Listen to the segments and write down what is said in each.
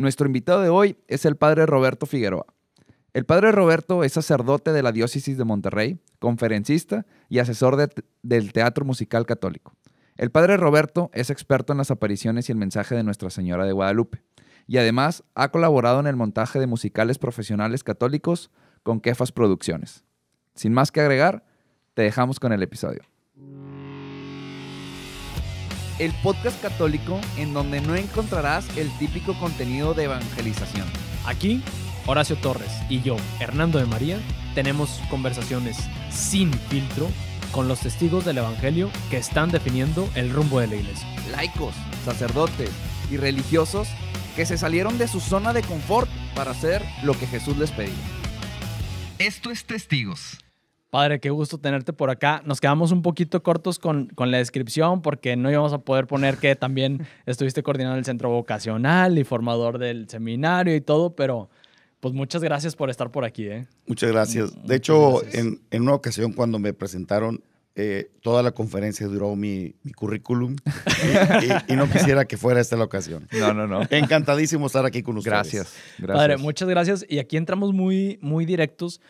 Nuestro invitado de hoy es el padre Roberto Figueroa. El padre Roberto es sacerdote de la diócesis de Monterrey, conferencista y asesor del Teatro Musical Católico. El padre Roberto es experto en las apariciones y el mensaje de Nuestra Señora de Guadalupe, y además ha colaborado en el montaje de musicales profesionales católicos con Kefas Producciones. Sin más que agregar, te dejamos con el episodio el podcast católico en donde no encontrarás el típico contenido de evangelización. Aquí, Horacio Torres y yo, Hernando de María, tenemos conversaciones sin filtro con los testigos del Evangelio que están definiendo el rumbo de la iglesia. Laicos, sacerdotes y religiosos que se salieron de su zona de confort para hacer lo que Jesús les pedía. Esto es Testigos Padre, qué gusto tenerte por acá. Nos quedamos un poquito cortos con, con, la descripción porque no íbamos a poder poner que también estuviste coordinando el centro vocacional y formador del seminario y todo, pero pues muchas gracias por estar por aquí. ¿eh? Muchas gracias. De hecho, En, en, una ocasión cuando me presentaron, eh, toda la conferencia duró mi, mi currículum y, no quisiera que fuera esta la ocasión. No, no, no. Encantadísimo estar aquí con ustedes. Gracias. gracias. Padre, muchas gracias. Y aquí entramos muy, muy directos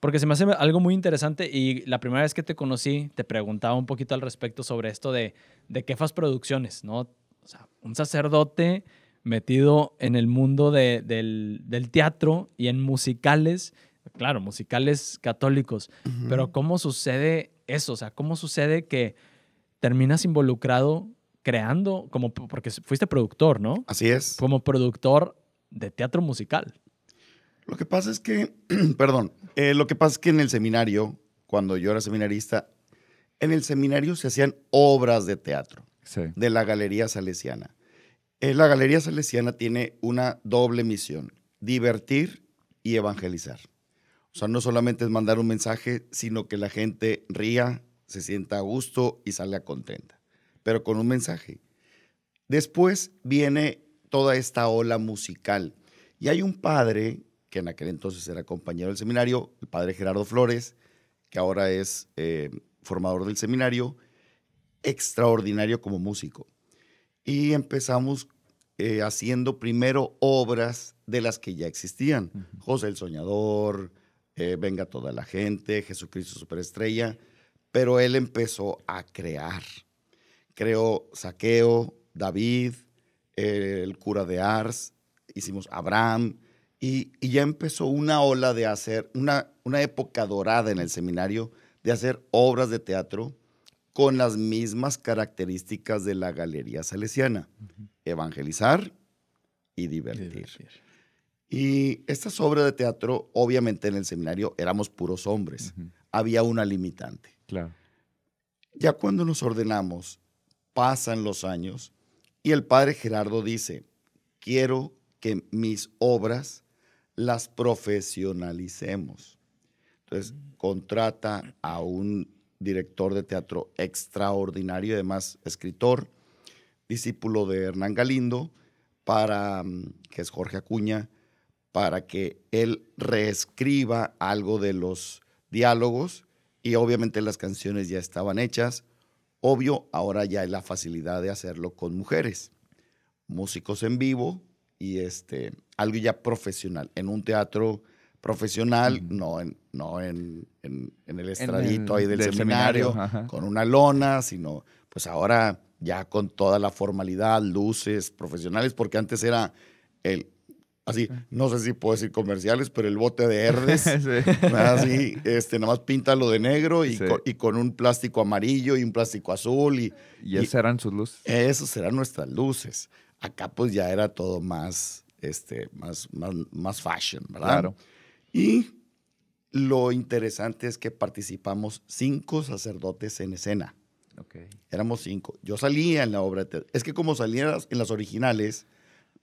porque se me hace algo muy interesante y la primera vez que te conocí te preguntaba un poquito al respecto sobre esto de, de fas Producciones, ¿no? O sea, un sacerdote metido en el mundo del, teatro y en musicales, claro, musicales católicos, pero ¿cómo sucede eso? O sea, ¿cómo sucede que terminas involucrado creando, como porque fuiste productor, ¿no? Así es. Como productor de teatro musical. Lo que pasa es que, perdón, eh, lo que pasa es que en el seminario, cuando yo era seminarista, en el seminario se hacían obras de teatro de la Galería Salesiana. Eh, la Galería Salesiana tiene una doble misión, divertir y evangelizar. O sea, no solamente es mandar un mensaje, sino que la gente ría, se sienta a gusto y salga contenta, pero con un mensaje. Después viene toda esta ola musical. Y hay un padre que en aquel entonces era compañero del seminario, el padre Gerardo Flores, que ahora es eh, formador del seminario, extraordinario como músico. Y empezamos eh, haciendo primero obras de las que ya existían. José el Soñador, eh, Venga toda la gente, Jesucristo Superestrella. Pero él empezó a crear. Creó Saqueo, David, el cura de Ars, hicimos Abraham, y, ya empezó una ola de hacer, una, época dorada en el seminario, de hacer obras de teatro con las mismas características de la Galería Salesiana. Evangelizar y divertir. Y estas obras de teatro, obviamente en el seminario éramos puros hombres. Había una limitante. Claro. Ya cuando nos ordenamos, pasan los años y el padre Gerardo dice, quiero que mis obras las profesionalicemos. Entonces, mm. contrata a un director de teatro extraordinario, además escritor, discípulo de Hernán Galindo, para, mm, que es Jorge Acuña, para que él reescriba algo de los diálogos y obviamente las canciones ya estaban hechas. Obvio, ahora ya hay la facilidad de hacerlo con mujeres, músicos en vivo y este, algo ya profesional, en un teatro profesional, no, en, no en, el estradito ahí del, seminario, con una lona, sino pues ahora ya con toda la formalidad, luces profesionales, porque antes era el, así, no sé si puedo decir comerciales, pero el bote de Herdes, así, este, nada más píntalo de negro y, con, un plástico amarillo y un plástico azul. Y, ¿Y esas eran sus luces. Esas serán nuestras luces. Acá pues ya era todo más este, más, más, fashion, ¿verdad? Y lo interesante es que participamos cinco sacerdotes en escena. Éramos cinco. Yo salía en la obra Es que como salías en las originales...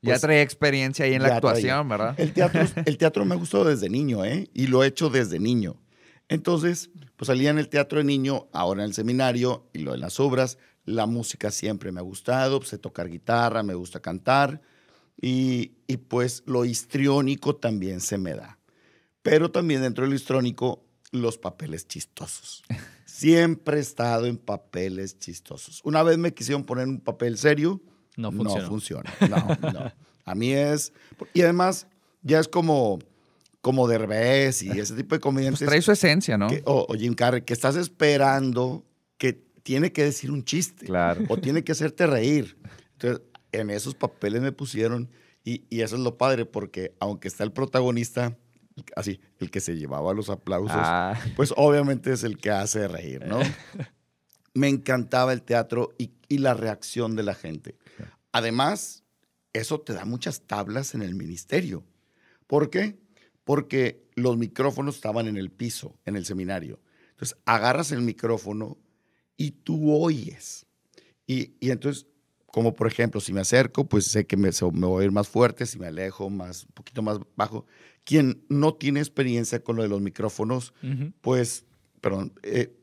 ya pues, traía experiencia ahí en la actuación, ¿verdad? El teatro, el teatro me gustó desde niño, ¿eh? Y lo he hecho desde niño. Entonces, pues salía en el teatro de niño, ahora en el seminario y lo de las obras. La música siempre me ha gustado, pues, sé tocar guitarra, me gusta cantar. Y, y pues lo histriónico también se me da. Pero también dentro del histriónico, los papeles chistosos. Siempre he estado en papeles chistosos. Una vez me quisieron poner un papel serio. No funciona. No funciona. No, no. A mí es. Y además, ya es como como revés y ese tipo de comediantes. Pues trae su esencia, ¿no? o, o, Jim Carrey, que estás esperando que tiene que decir un chiste. Claro. O tiene que hacerte reír. Entonces, en esos papeles me pusieron y, eso es lo padre porque aunque está el protagonista, así, el que se llevaba los aplausos, ah. pues obviamente es el que hace reír, ¿no? me encantaba el teatro y, la reacción de la gente. Además, eso te da muchas tablas en el ministerio. ¿Por qué? Porque los micrófonos estaban en el piso, en el seminario. Entonces, agarras el micrófono y tú oyes. Y, y entonces como por ejemplo, si me acerco, pues sé que me, me voy a ir más fuerte, si me alejo, más, un poquito más bajo. Quien no tiene experiencia con lo de los micrófonos, pues, perdón, eh,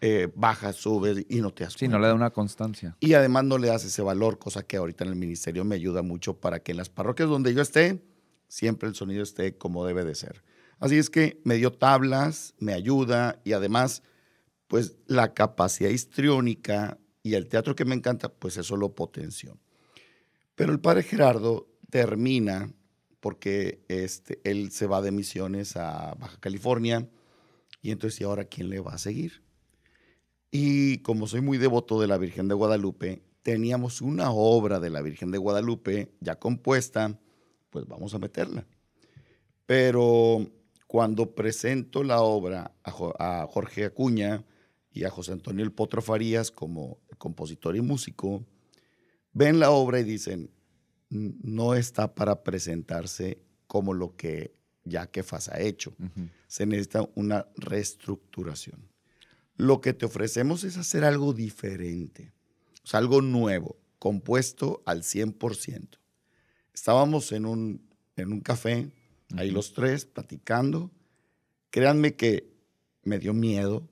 eh, baja, sube y no te asustas. Sí, no le da una constancia. Y además no le das ese valor, cosa que ahorita en el ministerio me ayuda mucho para que en las parroquias donde yo esté, siempre el sonido esté como debe de ser. Así es que me dio tablas, me ayuda y además, pues la capacidad histriónica y el teatro que me encanta, pues eso lo potenció. Pero el padre Gerardo termina porque este, él se va de misiones a Baja California y entonces, ¿y ahora quién le va a seguir? Y como soy muy devoto de la Virgen de Guadalupe, teníamos una obra de la Virgen de Guadalupe ya compuesta, pues vamos a meterla. Pero cuando presento la obra a Jorge Acuña y a José Antonio El Potro Farías como compositor y músico, ven la obra y dicen, no está para presentarse como lo que ya que ha hecho. Se necesita una reestructuración. Lo que te ofrecemos es hacer algo diferente, algo nuevo, compuesto al 100%. Estábamos en un, en un café, ahí los tres, platicando. Créanme que me dio miedo,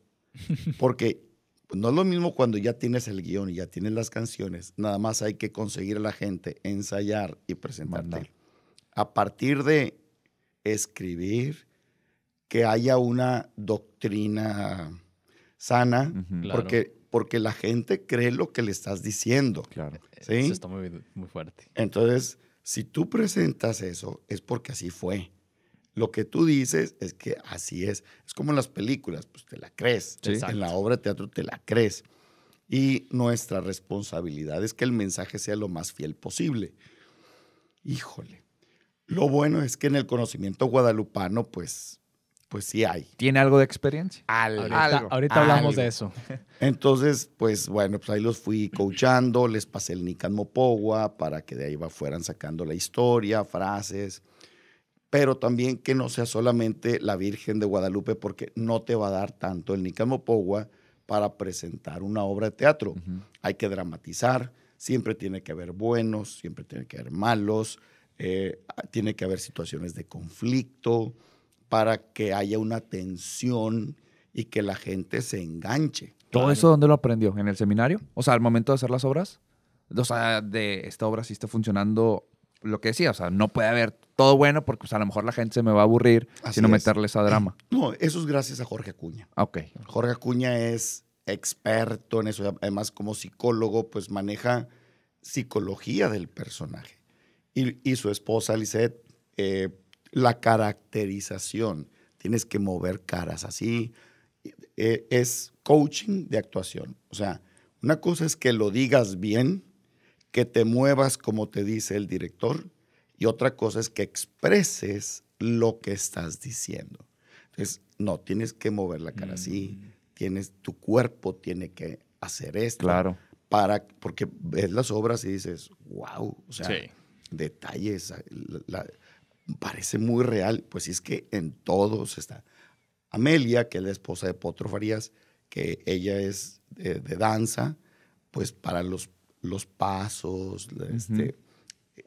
porque pues, no es lo mismo cuando ya tienes el guión y ya tienes las canciones, nada más hay que conseguir a la gente, ensayar y presentarte. A partir de escribir, que haya una doctrina sana, porque, porque la gente cree lo que le estás diciendo. Claro. Eso está muy fuerte. Entonces, si tú presentas eso, es porque así fue lo que tú dices es que así es. Es como en las películas, pues te la crees. En la obra de teatro te la crees. Y nuestra responsabilidad es que el mensaje sea lo más fiel posible. Híjole. Lo bueno es que en el conocimiento guadalupano, pues, pues sí hay. ¿Tiene algo de experiencia? Algo. Ahorita, hablamos de eso. Entonces, pues bueno, pues ahí los fui coachando, les pasé el Nican para que de ahí fueran sacando la historia, frases pero también que no sea solamente la Virgen de Guadalupe, porque no te va a dar tanto el nicamopogua para presentar una obra de teatro. Hay que dramatizar, siempre tiene que haber buenos, siempre tiene que haber malos, eh, ah, tiene que haber situaciones de conflicto para que haya una tensión y que la gente se enganche. ¿Todo eso dónde lo aprendió? ¿En el seminario? O sea, al momento de hacer las obras. O sea, de esta obra si está funcionando lo que decía, o sea, no puede haber todo bueno porque pues, a lo mejor la gente se me va a aburrir Así no meterles meterle drama. No, eso es gracias a Jorge Acuña. Ah, ok. Jorge Acuña es experto en eso, además como psicólogo, pues maneja psicología del personaje. Y, su esposa, Lisette, eh, la caracterización. Tienes que mover caras así. Eh, es coaching de actuación. O sea, una cosa es que lo digas bien que te muevas como te dice el director y otra cosa es que expreses lo que estás diciendo. Entonces, no, tienes que mover la cara así, mm. tienes, tu cuerpo tiene que hacer esto. Claro. Para, porque ves las obras y dices, wow, o sea, detalles, parece muy real. Pues es que en todos está. Amelia, que es la esposa de Potro Farías, que ella es de danza, pues para los los pasos, este,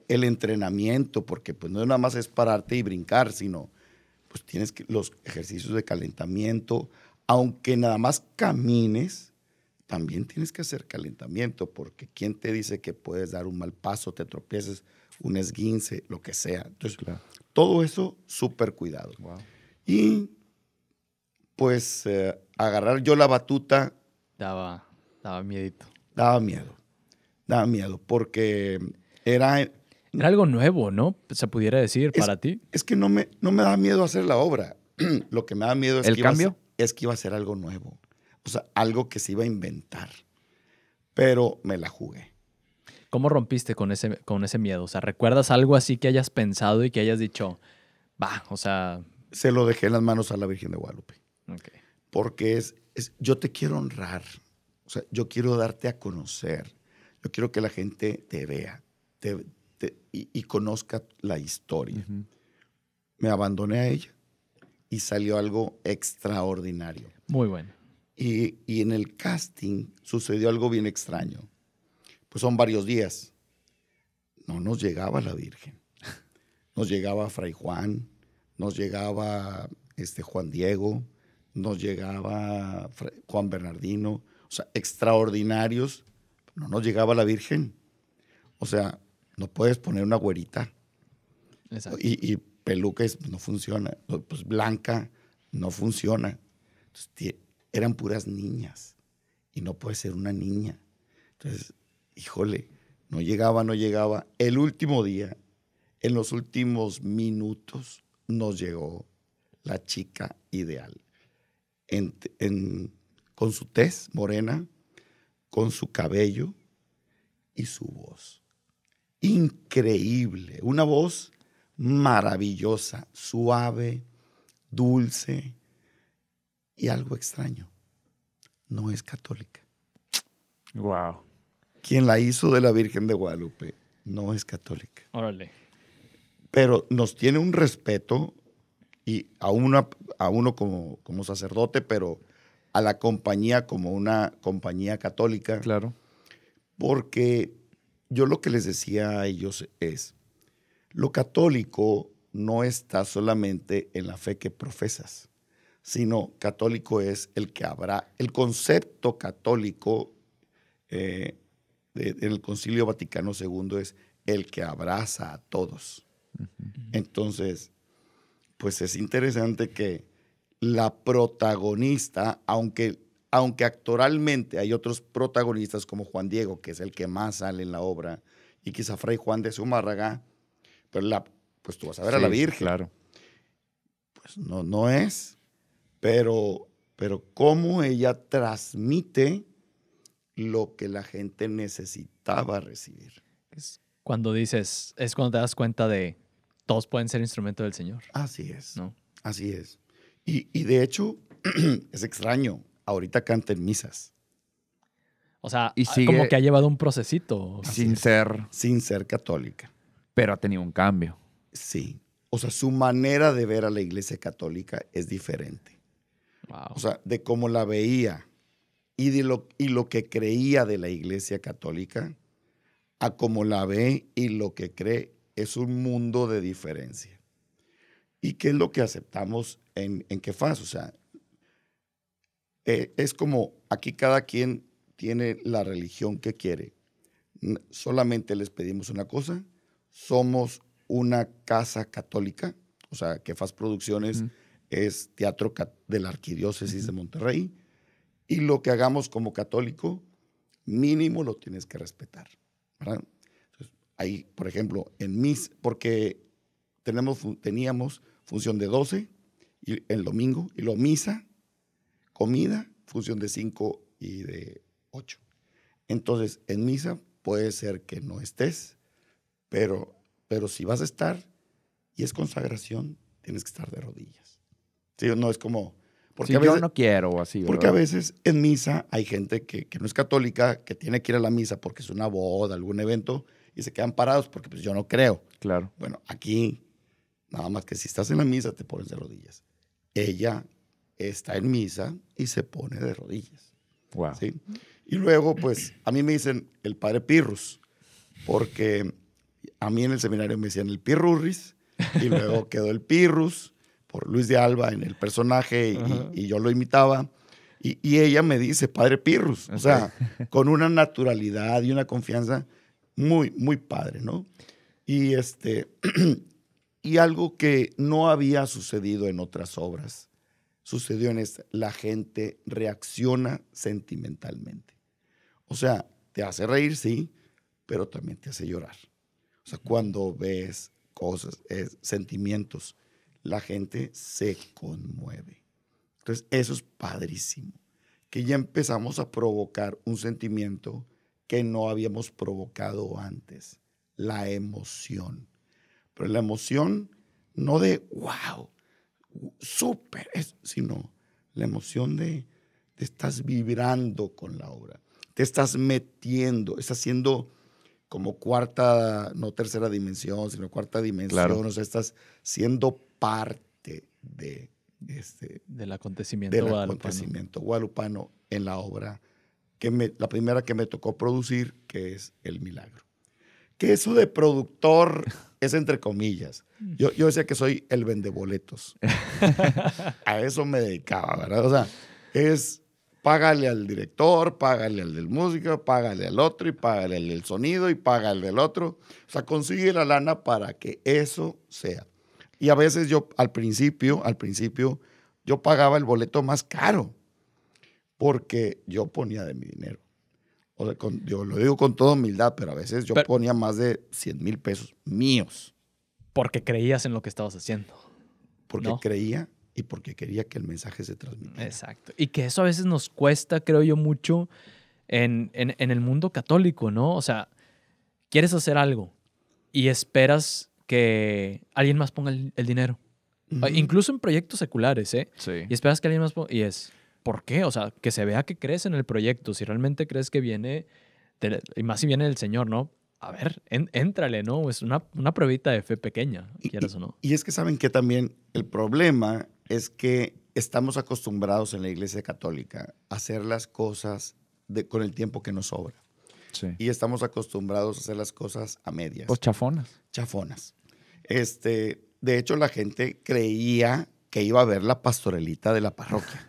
el entrenamiento, porque pues no nada más es pararte y brincar, sino pues tienes que, los ejercicios de calentamiento, aunque nada más camines, también tienes que hacer calentamiento, porque ¿quién te dice que puedes dar un mal paso, te tropieces, un esguince, lo que sea? Entonces, todo eso súper cuidado. Y pues eh, agarrar yo la batuta. Daba, daba miedito. Daba miedo daba miedo porque era... Era algo nuevo, ¿no? Se pudiera decir para ti. Es que no me, no me da miedo hacer la obra. Lo que me da miedo es, ¿El que cambio? es que iba a ser algo nuevo. O sea, algo que se iba a inventar. Pero me la jugué. ¿Cómo rompiste con ese, con ese miedo? O sea, ¿recuerdas algo así que hayas pensado y que hayas dicho, va, o sea... Se lo dejé en las manos a la Virgen de Guadalupe. Okay. Porque es, es, yo te quiero honrar. O sea, yo quiero darte a conocer. Yo quiero que la gente te vea y, conozca la historia. Me abandoné a ella y salió algo extraordinario. Muy bueno. Y, en el casting sucedió algo bien extraño. Pues son varios días. No nos llegaba la Virgen. Nos llegaba Fray Juan, nos llegaba este Juan Diego, nos llegaba Juan Bernardino. O sea, extraordinarios no nos llegaba la Virgen. O sea, no puedes poner una güerita. Y, peluques no funciona. Pues blanca no funciona. eran puras niñas. Y no puede ser una niña. Entonces, híjole, no llegaba, no llegaba. El último día, en los últimos minutos, nos llegó la chica ideal. con su tez morena, con su cabello y su voz. Increíble, una voz maravillosa, suave, dulce y algo extraño. No es católica. Wow. Quien la hizo de la Virgen de Guadalupe no es católica. Órale. Pero nos tiene un respeto y a, a uno como, como sacerdote, pero a la compañía como una compañía católica. Claro. Porque yo lo que les decía a ellos es, lo católico no está solamente en la fe que profesas, sino católico es el que abra, El concepto católico eh, del Concilio Vaticano II es el que abraza a todos. Entonces, pues es interesante que la protagonista, aunque, aunque actoralmente hay otros protagonistas como Juan Diego, que es el que más sale en la obra, y quizá Fray Juan de Zumárraga, pero la, pues tú vas a ver a la Virgen. Claro. Pues no, no es, pero, pero cómo ella transmite lo que la gente necesitaba recibir. Es cuando dices, es cuando te das cuenta de todos pueden ser instrumento del Señor. Así es. ¿no? Así es. Y, de hecho, es extraño. Ahorita canta en misas. O sea, como que ha llevado un procesito. Sin ser. Sin ser católica. Pero ha tenido un cambio. Sí. O sea, su manera de ver a la iglesia católica es diferente. O sea, de cómo la veía y, de lo, y lo que creía de la iglesia católica a cómo la ve y lo que cree es un mundo de diferencia. ¿Y qué es lo que aceptamos en, en O sea, eh, es como aquí cada quien tiene la religión que quiere. Solamente les pedimos una cosa. Somos una casa católica. O sea, que faz Producciones es teatro de la Arquidiócesis de Monterrey. Y lo que hagamos como católico, mínimo lo tienes que respetar. ahí, por ejemplo, en mis, porque tenemos, teníamos función de 12, y el domingo, y lo misa, comida, función de 5 y de 8. Entonces, en misa puede ser que no estés, pero, pero si vas a estar y es consagración, tienes que estar de rodillas. ¿Sí? No es como... Porque yo no quiero o así. Porque a veces en misa hay gente que, que, no es católica, que tiene que ir a la misa porque es una boda, algún evento, y se quedan parados porque pues yo no creo. Claro. Bueno, aquí nada más que si estás en la misa te pones de rodillas ella está en misa y se pone de rodillas. Y luego, pues, a mí me dicen el padre Pirrus, porque a mí en el seminario me decían el Pirrurris, y luego quedó el Pirrus por Luis de Alba en el personaje y, yo lo imitaba. Y, ella me dice, padre Pirrus, o sea, con una naturalidad y una confianza muy, muy padre, ¿no? Y este, y algo que no había sucedido en otras obras. Sucedió en esta, la gente reacciona sentimentalmente. O sea, te hace reír, sí, pero también te hace llorar. O sea, cuando ves cosas, sentimientos, la gente se conmueve. Entonces, eso es padrísimo, que ya empezamos a provocar un sentimiento que no habíamos provocado antes, la emoción. Pero la emoción no de wow, súper, sino la emoción de, te estás vibrando con la obra, te estás metiendo, estás haciendo como cuarta, no tercera dimensión, sino cuarta dimensión, o sea, estás siendo parte de este, del acontecimiento, del guadalupano. acontecimiento en la obra que me, la primera que me tocó producir, que es El Milagro que eso de productor es entre comillas. Yo, decía que soy el vendeboletos. A eso me dedicaba, ¿verdad? O sea, es págale al director, págale al del músico, págale al otro y págale al del sonido y págale al otro. O sea, consigue la lana para que eso sea. Y a veces yo al principio, al principio, yo pagaba el boleto más caro porque yo ponía de mi dinero. O sea, yo lo digo con toda humildad, pero a veces yo ponía más de 100 mil pesos míos. Porque creías en lo que estabas haciendo. Porque creía y porque quería que el mensaje se transmitiera. Exacto. Y que eso a veces nos cuesta, creo yo, mucho en, en, el mundo católico, ¿no? O sea, quieres hacer algo y esperas que alguien más ponga el, dinero. Incluso en proyectos seculares, ¿eh? Sí. Y esperas que alguien más ponga... Y es... ¿por qué? O sea, que se vea que crees en el proyecto, si realmente crees que viene, y más si viene el Señor, ¿no? A ver, en, éntrale, ¿no? Es una, una pruebita de fe pequeña, quieras y, o no. Y es que saben que también el problema es que estamos acostumbrados en la Iglesia Católica a hacer las cosas con el tiempo que nos sobra. Y estamos acostumbrados a hacer las cosas a medias. O chafonas. Chafonas. Este, de hecho, la gente creía que iba a ver la pastorelita de la parroquia.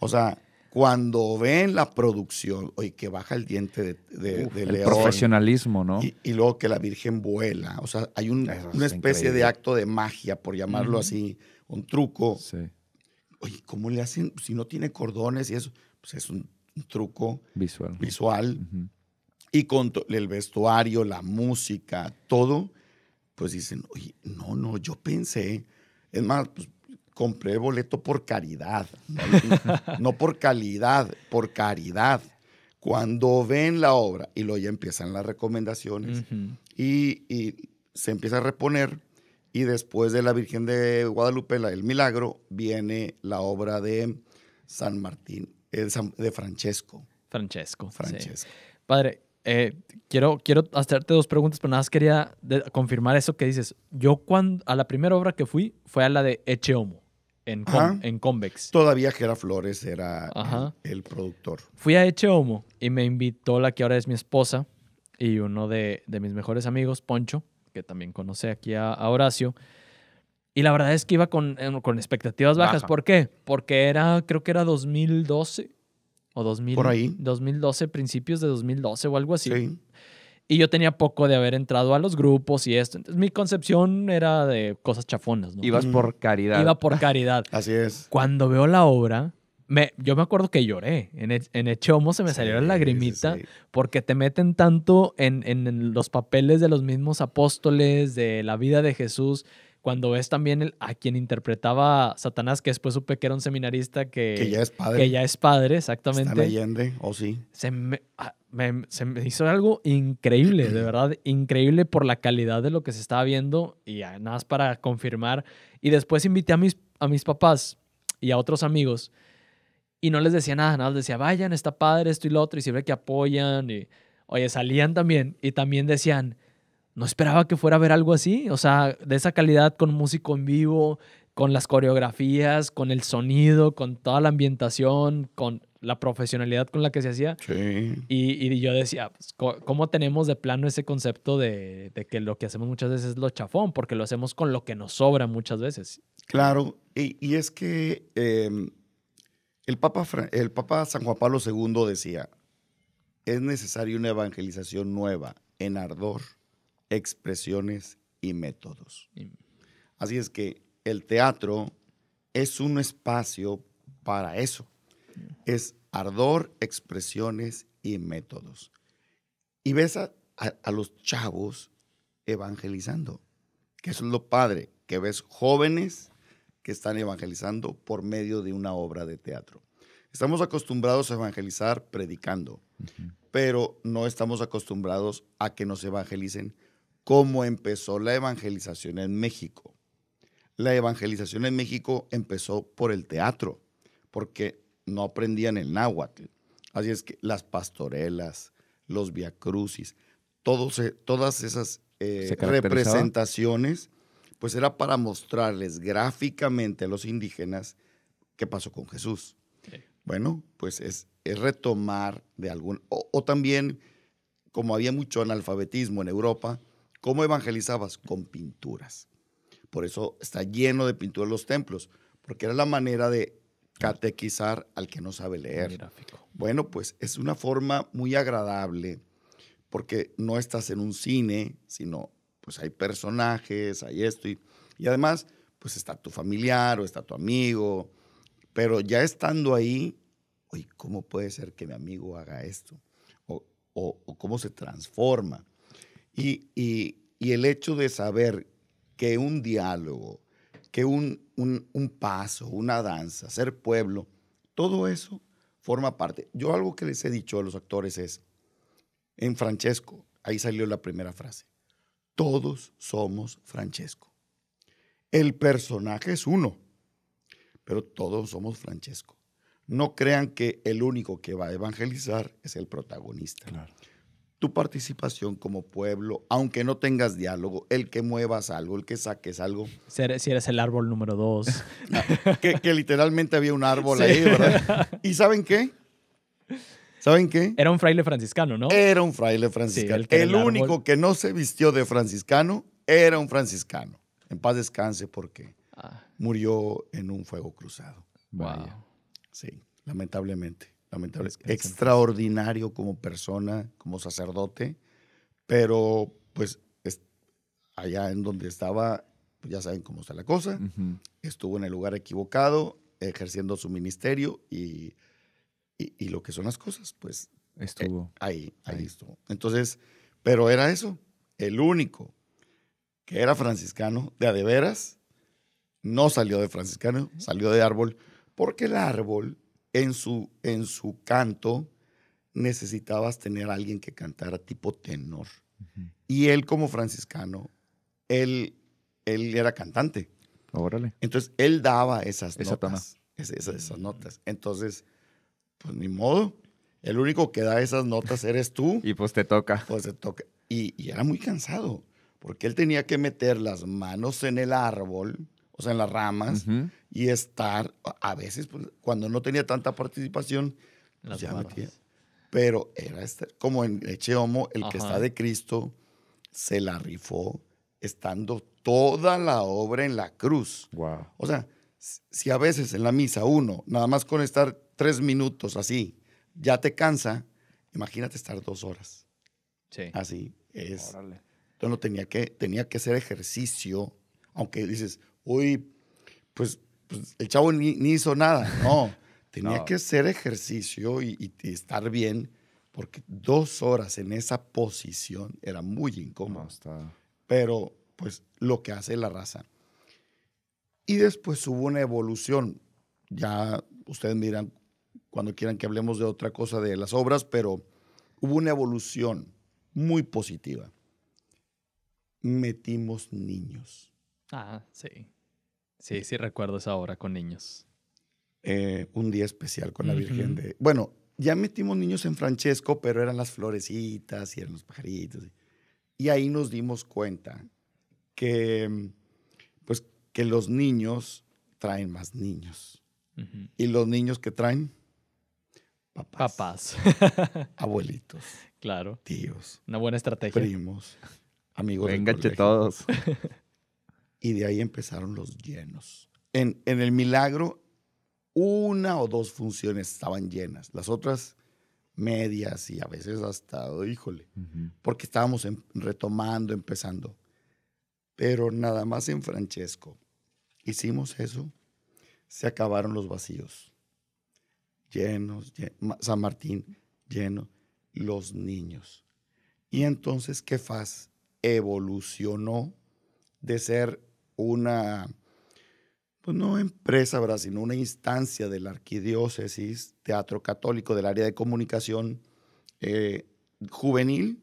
O sea, cuando ven la producción, oye, que baja el diente de, león. El profesionalismo, ¿no? Y, luego que la Virgen vuela. O sea, hay una especie de acto de magia, por llamarlo así, un truco. Sí. Oye, ¿cómo le hacen? Si no tiene cordones y eso, pues es un, truco visual. Visual. Y con el vestuario, la música, todo, pues dicen, oye, no, no, yo pensé. Es más, pues compré boleto por caridad, no, por calidad, por caridad. Cuando ven la obra y luego ya empiezan las recomendaciones y, se empieza a reponer y después de la Virgen de Guadalupe, la, el milagro, viene la obra de San Martín, eh, de Francesco. Francesco. Padre, eh, quiero, quiero hacerte dos preguntas, pero nada más quería confirmar eso que dices. Yo cuando, a la primera obra que fui fue a la de Echeomo en, en Convex. Todavía Gera Flores era el, productor. Fui a Eche Homo y me invitó la que ahora es mi esposa y uno de, mis mejores amigos, Poncho, que también conoce aquí a, Horacio. Y la verdad es que iba con, eh, con expectativas bajas. ¿Por qué? Porque era, creo que era 2012 o 2000. ahí. 2012, principios de 2012 o algo así. Sí. Y yo tenía poco de haber entrado a los grupos y esto. Entonces mi concepción era de cosas chafonas, ¿no? Ibas por caridad. Iba por caridad. Así es. Cuando veo la obra, me, yo me acuerdo que lloré. En, el, chomo se me salió la lagrimita porque te meten tanto en, en, los papeles de los mismos apóstoles, de la vida de Jesús, cuando ves también el, a quien interpretaba Satanás, que después supe que era un seminarista que, que ya es padre. Que ya es padre, exactamente. Está o sí. Se ah, me, se me, hizo algo increíble, de verdad, increíble por la calidad de lo que se estaba viendo y nada más para confirmar. Y después invité a mis, a mis papás y a otros amigos y no les decía nada, nada les decía, vayan, está padre esto y lo otro y ve que apoyan y, oye, salían también y también decían, no esperaba que fuera a ver algo así, o sea, de esa calidad con músico en vivo, con las coreografías, con el sonido, con toda la ambientación, con la profesionalidad con la que se hacía. Sí. Y, yo decía, pues, ¿cómo tenemos de plano ese concepto de, que lo que hacemos muchas veces es lo chafón? Porque lo hacemos con lo que nos sobra muchas veces. Claro, y, es que em, el, el Papa San Juan Pablo II decía, es necesaria una evangelización nueva, en ardor, expresiones y métodos. Así es que el teatro es un espacio para eso. Es ardor, expresiones y métodos. Y ves a, los chavos evangelizando, que es lo padre, que ves jóvenes que están evangelizando por medio de una obra de teatro. Estamos acostumbrados a evangelizar predicando, pero no estamos acostumbrados a que nos evangelicen cómo empezó la evangelización en México. La evangelización en México empezó por el teatro, porque no aprendían el náhuatl. Así es que las pastorelas, los viacrucis, todas esas eh, representaciones, pues era para mostrarles gráficamente a los indígenas qué pasó con Jesús. Bueno, pues es, retomar de algún, o, o también, como había mucho analfabetismo en Europa, ¿Cómo evangelizabas? Con pinturas. Por eso está lleno de pinturas los templos, porque era la manera de catequizar al que no sabe leer. Bueno, pues es una forma muy agradable, porque no estás en un cine, sino pues hay personajes, hay esto, y, además pues está tu familiar o está tu amigo, pero ya estando ahí, oye, ¿cómo puede ser que mi amigo haga esto? o cómo se transforma. Y, el hecho de saber que un diálogo, que un, un paso, una danza, ser pueblo, todo eso forma parte. Yo algo que les he dicho a los actores es, en Francesco, ahí salió la primera frase, todos somos Francesco. El personaje es uno, pero todos somos Francesco. No crean que el único que va a evangelizar es el protagonista. Claro tu participación como pueblo, aunque no tengas diálogo, el que muevas algo, el que saques algo. Si eres, el árbol número dos. Ah, que, literalmente había un árbol ahí, ¿verdad? ¿Y saben qué? ¿Saben qué? Era un fraile franciscano, ¿no? Era un fraile franciscano. el, único que no se vistió de franciscano era un franciscano. En paz descanse porque ah. murió en un fuego cruzado. Wow. Sí, lamentablemente lamentable, extraordinario como persona, como sacerdote, pero pues allá en donde estaba, pues, ya saben cómo está la cosa, estuvo en el lugar equivocado, ejerciendo su ministerio y, lo que son las cosas, pues estuvo. Eh, ahí, ahí, estuvo. Entonces, pero era eso, el único que era franciscano, de a de veras, no salió de franciscano, salió de árbol, porque el árbol en su, en su canto necesitabas tener alguien que cantara tipo tenor. Y él como franciscano, él, él era cantante. Órale. Entonces, él daba esas notas. Esas, mm. notas. Entonces, pues ni modo. El único que da esas notas eres tú. y pues te toca. Pues te toca. Y, y, era muy cansado, porque él tenía que meter las manos en el árbol o sea, en las ramas, y estar, a veces, pues, cuando no tenía tanta participación, pues, Pero era este, como en Eche el que está de Cristo, se la rifó estando toda la obra en la cruz. O sea, si a veces en la misa uno, nada más con estar tres minutos así, ya te cansa, imagínate estar dos horas. Sí. Así es. Entonces no tenía que, tenía que hacer ejercicio, aunque dices, uy, pues, pues, el chavo ni, hizo nada. No, tenía que hacer ejercicio y, estar bien, porque dos horas en esa posición era muy incómodo. Pero, pues, lo que hace la raza. Y después hubo una evolución. Ya ustedes miran cuando quieran que hablemos de otra cosa de las obras, pero hubo una evolución muy positiva. Metimos niños. Ah, sí. Sí, sí recuerdo esa obra con niños. Eh, un día especial con la Virgen de... Bueno, ya metimos niños en Francesco, pero eran las florecitas y eran los pajaritos. Y ahí nos dimos cuenta que, mm, pues, que los niños traen más niños. Y los niños que traen papás, abuelitos, claro, tíos, una buena estrategia, primos, amigos, vénganse todos. Y de ahí empezaron los llenos. En, el milagro, una o dos funciones estaban llenas. Las otras medias y a veces hasta, híjole, porque estábamos em, retomando, empezando. Pero nada más en Francesco. Hicimos eso, se acabaron los vacíos. Llenos, San Martín, lleno, los niños. Y entonces, ¿qué faz? Evolucionó de ser una, pues no empresa, ¿verdad? sino una instancia de la arquidiócesis, teatro católico del área de comunicación eh, juvenil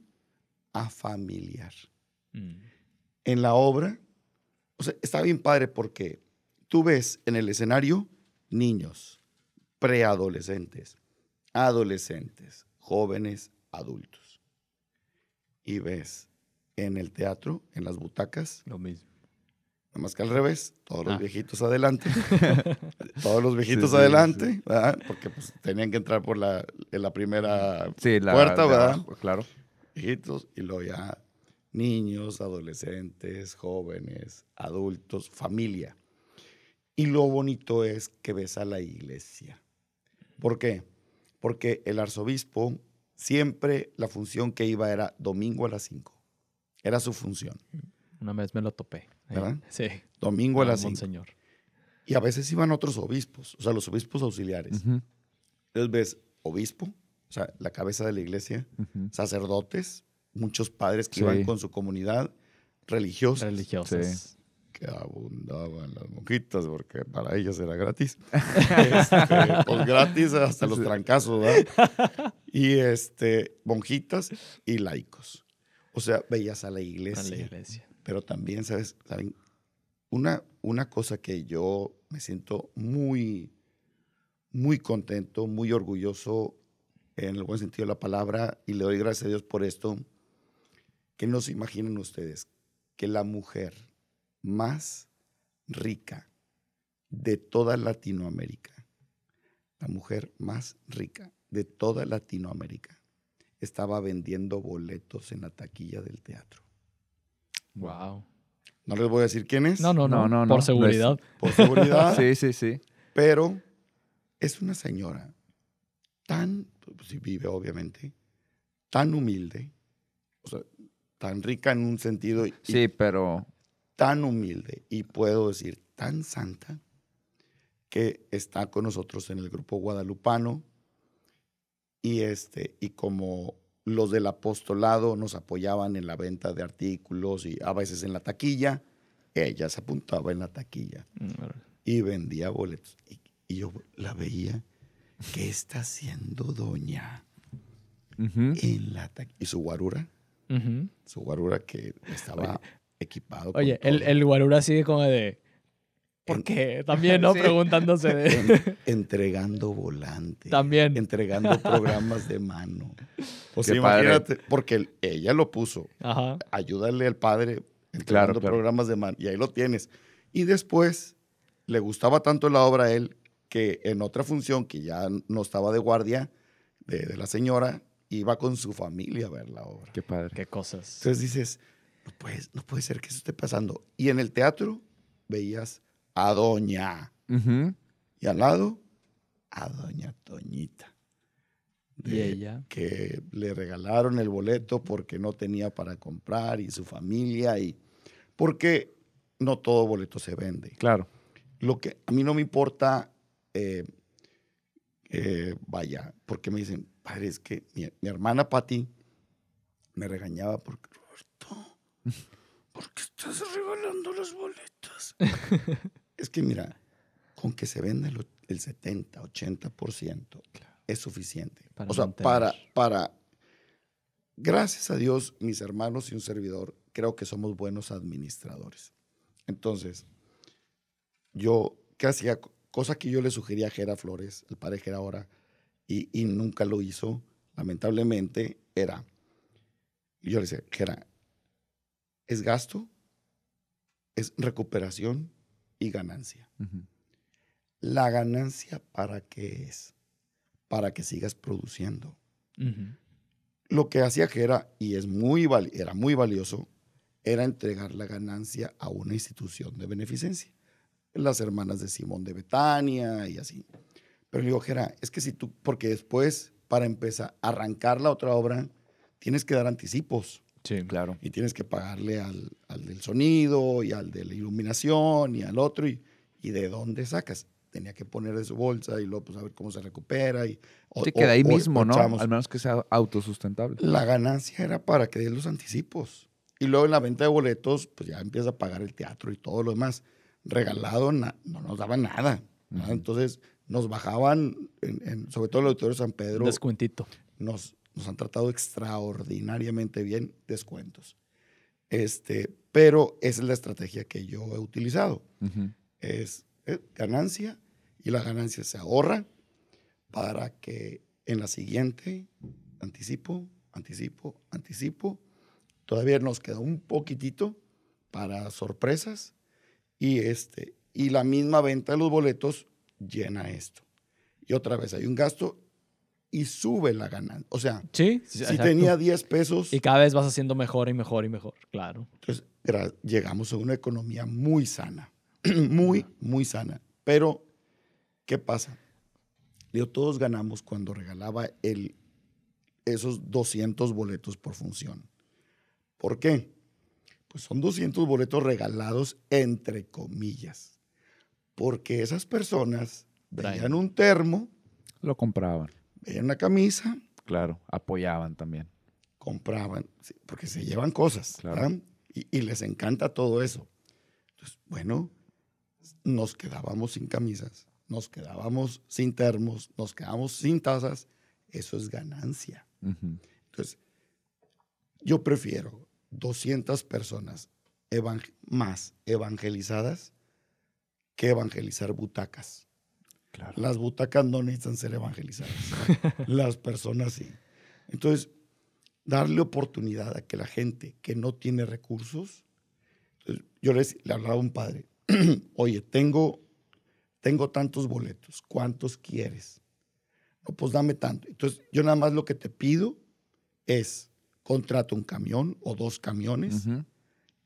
a familiar. Mm. En la obra, o sea, está bien padre porque tú ves en el escenario niños, preadolescentes, adolescentes, jóvenes, adultos. Y ves en el teatro, en las butacas, lo mismo Nada más que al revés, todos los ah. viejitos adelante. todos los viejitos adelante, ¿verdad? Porque pues, tenían que entrar por la, primera puerta, ¿verdad? claro. Viejitos, y luego ya niños, adolescentes, jóvenes, adultos, familia. Y lo bonito es que ves a la iglesia. ¿Por qué? Porque el arzobispo siempre la función que iba era domingo a las 5. Era su función. Una vez me lo topé. ¿Verdad? Sí. Domingo a las Monseñor. Y a veces iban otros obispos, o sea, los obispos auxiliares. Entonces ves obispo, o sea, la cabeza de la iglesia, sacerdotes, muchos padres que iban con su comunidad, religiosos. Religiosos. Que abundaban las monjitas, porque para ellas era gratis. este, pues gratis hasta los trancazos, ¿verdad? Y este, monjitas y laicos. O sea, veías a la iglesia. A la iglesia pero también, ¿sabes? Una, una cosa que yo me siento muy, muy contento, muy orgulloso en el buen sentido de la palabra y le doy gracias a Dios por esto, que no se imaginen ustedes que la mujer más rica de toda Latinoamérica, la mujer más rica de toda Latinoamérica, estaba vendiendo boletos en la taquilla del teatro. Wow. No les voy a decir quién es. No, no, no, no, por seguridad. por seguridad. sí, sí, sí. Pero es una señora tan, si vive obviamente, tan humilde, o sea, tan rica en un sentido. sí, pero. Tan humilde y puedo decir tan santa que está con nosotros en el grupo guadalupano y este y como los del apostolado nos apoyaban en la venta de artículos y a veces en la taquilla. Ella se apuntaba en la taquilla mm, y vendía boletos. Y, yo la veía, ¿qué está haciendo doña? en la y su guarura, su guarura que estaba equipado. Oye, el, el, guarura así como de, ¿Por También, ¿no? Preguntándose de... entregando volantes. También. Entregando programas de mano. Pues imagínate, porque ella lo puso. Ajá. Ayúdale al padre entregando programas de mano. Y ahí lo tienes. Y después le gustaba tanto la obra a él que en otra función que ya no estaba de guardia de, la señora, iba con su familia a ver la obra. Qué padre. Qué cosas. Entonces dices, no, no puede ser que eso esté pasando. Y en el teatro veías a Doña. Y al lado, a Doña Toñita. De, y ella. Que le regalaron el boleto porque no tenía para comprar y su familia y. Porque no todo boleto se vende. Claro. Lo que a mí no me importa, eh, eh, vaya, porque me dicen, padre, es que mi, hermana Patti me regañaba porque, Roberto, ¿por qué estás regalando los boletos? Es que mira, con que se venda el, 70, 80% es suficiente. o sea, para, para, gracias a Dios, mis hermanos y un servidor, creo que somos buenos administradores. Entonces, yo, ¿qué hacía? Cosa que yo le sugería a Jera Flores, el padre Jera ahora, y, y nunca lo hizo, lamentablemente, era, yo le decía, Jera, ¿es gasto? ¿Es recuperación? y ganancia. La ganancia para qué es? Para que sigas produciendo. Lo que hacía Gera, y es muy era muy valioso, era entregar la ganancia a una institución de beneficencia. Las hermanas de Simón de Betania y así. Pero le digo, Gera, es que si tú, porque después, para empezar a arrancar la otra obra, tienes que dar anticipos. Sí, claro. Y tienes que pagarle al, del sonido y al de la iluminación y al otro. ¿Y, y de dónde sacas? Tenía que poner de su bolsa y luego pues, a ver cómo se recupera. Y, o, Te queda ahí mismo, ¿no? al menos que sea autosustentable. La ganancia era para que dieran los anticipos. Y luego en la venta de boletos, pues ya empieza a pagar el teatro y todo lo demás. Regalado no nos daban nada. Entonces nos bajaban, sobre todo el Auditorio de San Pedro. Descuentito. Nos, nos han tratado extraordinariamente bien, descuentos. Este, pero esa es la estrategia que yo he utilizado. es, eh, ganancia y la ganancia se ahorra para que en la siguiente anticipo, anticipo, anticipo. Todavía nos queda un poquitito para sorpresas y este y la misma venta de los boletos llena esto. Y otra vez hay un gasto y sube la ganancia. O sea, si tenía 10 pesos. Y cada vez vas haciendo mejor y mejor y mejor, claro. Entonces, llegamos a una economía muy sana, muy, muy sana. Pero, ¿qué pasa? Yo todos ganamos cuando regalaba el, esos 200 boletos por función. ¿Por qué? Pues son 200 boletos regalados entre comillas. Porque esas personas Brian. un termo. Lo compraban veían una camisa. Claro, apoyaban también. Compraban, porque se llevan cosas, claro. y, les encanta todo eso. Entonces, bueno, nos quedábamos sin camisas, nos quedábamos sin termos, nos quedábamos sin tazas. Eso es ganancia. Entonces, yo prefiero 200 personas más evangelizadas que evangelizar butacas. Las butacas no necesitan ser evangelizadas. Las personas sí. Entonces, darle oportunidad a que la gente que no tiene recursos, pues, yo les, le hablaba a un padre, oye, tengo, tengo tantos boletos, ¿cuántos quieres? No, pues dame tanto. Entonces, yo nada más lo que te pido es, contrata un camión o dos camiones,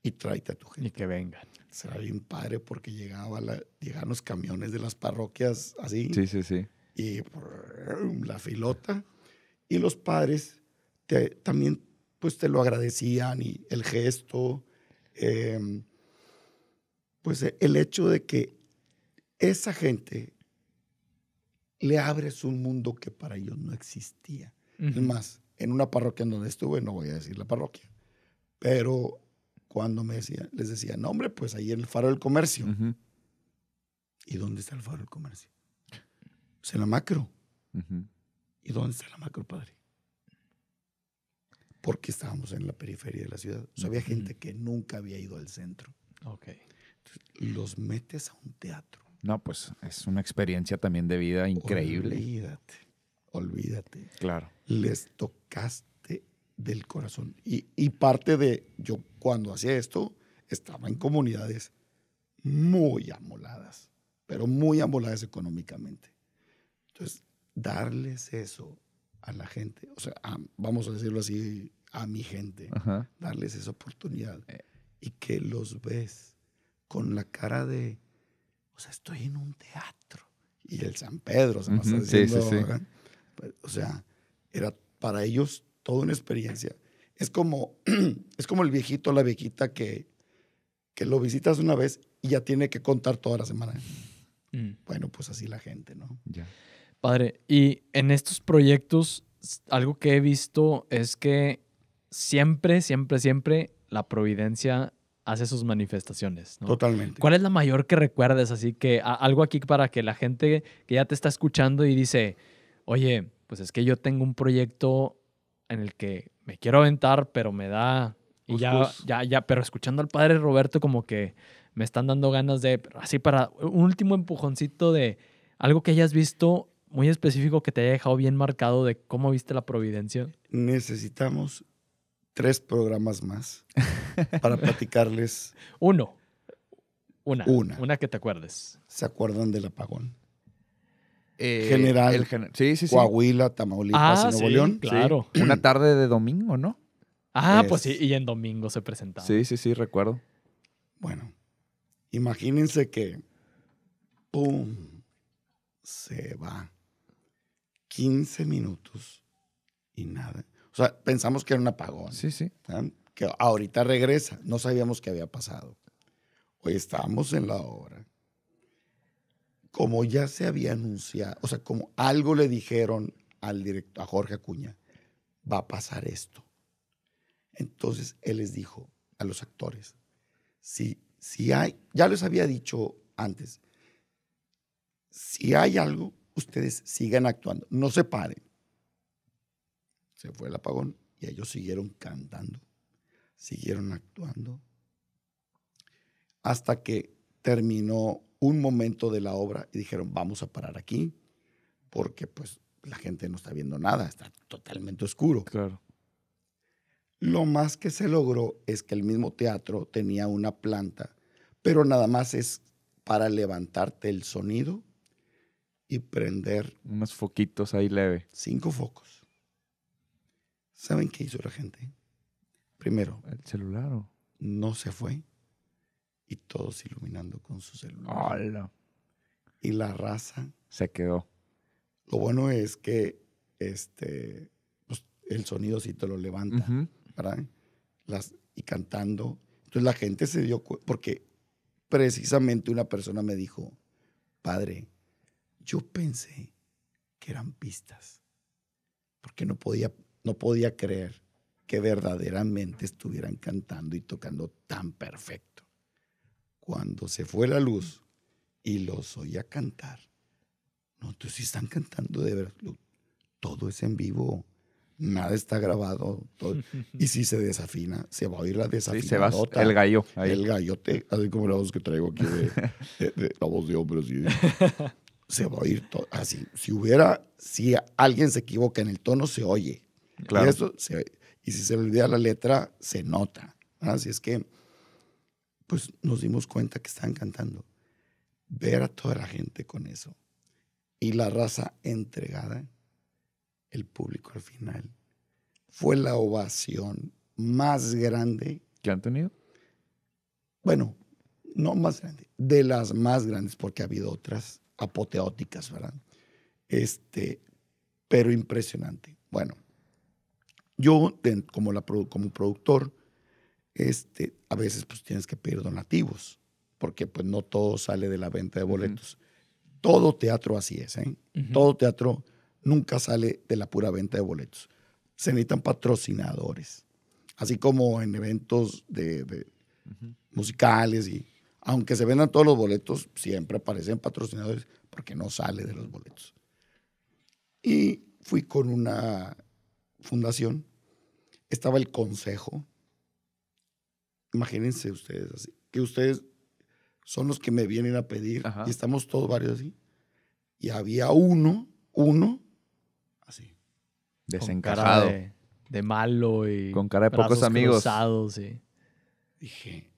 y tráete a tu gente. Y que vengan. Será bien padre porque llegaba llegaban los camiones de las parroquias así. Sí, sí, sí. Y por um, la filota. Y los padres también pues te lo agradecían y el gesto. Em, pues el hecho de que esa gente le abres un mundo que para ellos no existía. Es más, en una parroquia en donde estuve, no voy a decir la parroquia, pero cuando me decía, les decía, no, hombre, pues ahí en el faro del comercio. ¿Y dónde está el faro del comercio? Pues en la macro. ¿Y dónde está la macro, padre? Porque estábamos en la periferia de la ciudad. O había gente que nunca había ido al centro. Ok. los metes a un teatro. No, pues es una experiencia también de vida increíble. Olvídate, olvídate. Claro. Les tocaste del corazón. Y, parte de, yo cuando hacía esto, estaba en comunidades muy amoladas, pero muy amoladas económicamente. Entonces, darles eso a la gente, o sea, vamos a decirlo así, a mi gente, darles esa oportunidad eh. y que los ves con la cara de, o sea, estoy en un teatro. Y el San Pedro, o sea, pues, o sea, era para ellos toda una experiencia. Es como, es como el viejito o la viejita que, lo visitas una vez y ya tiene que contar toda la semana. Mm. Bueno, pues así la gente, ¿no? Ya. Padre, y en estos proyectos, algo que he visto es que siempre, siempre, siempre la providencia hace sus manifestaciones. Totalmente. ¿Cuál es la mayor que recuerdes? Así que algo aquí para que la gente que ya te está escuchando y dice, oye, pues es que yo tengo un proyecto en el que me quiero aventar, pero me da... Y ya, ya, ya, pero escuchando al padre Roberto como que me están dando ganas de, así para un último empujoncito de algo que hayas visto muy específico que te haya dejado bien marcado de cómo viste la providencia. Necesitamos tres programas más para platicarles. Uno. una. Una que te acuerdes. ¿Se acuerdan del apagón? Eh, General. Coahuila, Tamaulipas ah, Nuevo León. Claro. Una tarde de domingo, ¿no? Ah, pues sí, y en domingo se presentaba. Sí, sí, sí, recuerdo. Bueno, imagínense que. ¡Pum! Se va. 15 minutos y nada. O sea, pensamos que era un apagón. Sí, sí. Que ahorita regresa. No sabíamos qué había pasado. Hoy estábamos en la obra como ya se había anunciado, o sea, como algo le dijeron al director, a Jorge Acuña, va a pasar esto. Entonces él les dijo a los actores, si, si hay, ya les había dicho antes, si hay algo, ustedes sigan actuando, no se paren. Se fue el apagón y ellos siguieron cantando, siguieron actuando, hasta que terminó un momento de la obra y dijeron, vamos a parar aquí, porque pues la gente no está viendo nada, está totalmente oscuro. Claro. Lo más que se logró es que el mismo teatro tenía una planta, pero nada más es para levantarte el sonido y prender. Unos foquitos ahí leve. Cinco focos. ¿Saben qué hizo la gente? Primero. ¿El celular No se fue y todos iluminando con sus celulares. ¡Hala! Y la raza. Se quedó. Lo bueno es que este, pues, el sonido sí te lo levanta, ¿verdad? Las, y cantando. Entonces la gente se dio cuenta, porque precisamente una persona me dijo, padre, yo pensé que eran pistas, porque no podía, no podía creer que verdaderamente estuvieran cantando y tocando tan perfecto cuando se fue la luz y los oía cantar. No, entonces si están cantando de verdad. Todo es en vivo. Nada está grabado. Y si se desafina, se va a oír la desafinadota. se va el gallo. El gallote, así como la voz que traigo aquí de, la voz de hombre. se va a oír todo, así. Si hubiera, si alguien se equivoca en el tono, se oye. Claro. Y, si se olvida la letra, se nota. Así es que pues nos dimos cuenta que estaban cantando. Ver a toda la gente con eso y la raza entregada, el público al final, fue la ovación más grande. ¿Que han tenido? Bueno, no más grande, de las más grandes, porque ha habido otras apoteóticas, ¿verdad? Este, pero impresionante. Bueno, yo como, la, como productor este, a veces pues tienes que pedir donativos, porque pues no todo sale de la venta de boletos. Todo teatro así es, ¿eh? Todo teatro nunca sale de la pura venta de boletos. Se necesitan patrocinadores, así como en eventos de, musicales y aunque se vendan todos los boletos, siempre aparecen patrocinadores porque no sale de los boletos. Y fui con una fundación, estaba el consejo, Imagínense ustedes así, que ustedes son los que me vienen a pedir y estamos todos varios así. Y había uno, uno, así. Desencajado. De, malo y. Con cara de pocos amigos. Cruzados, Dije,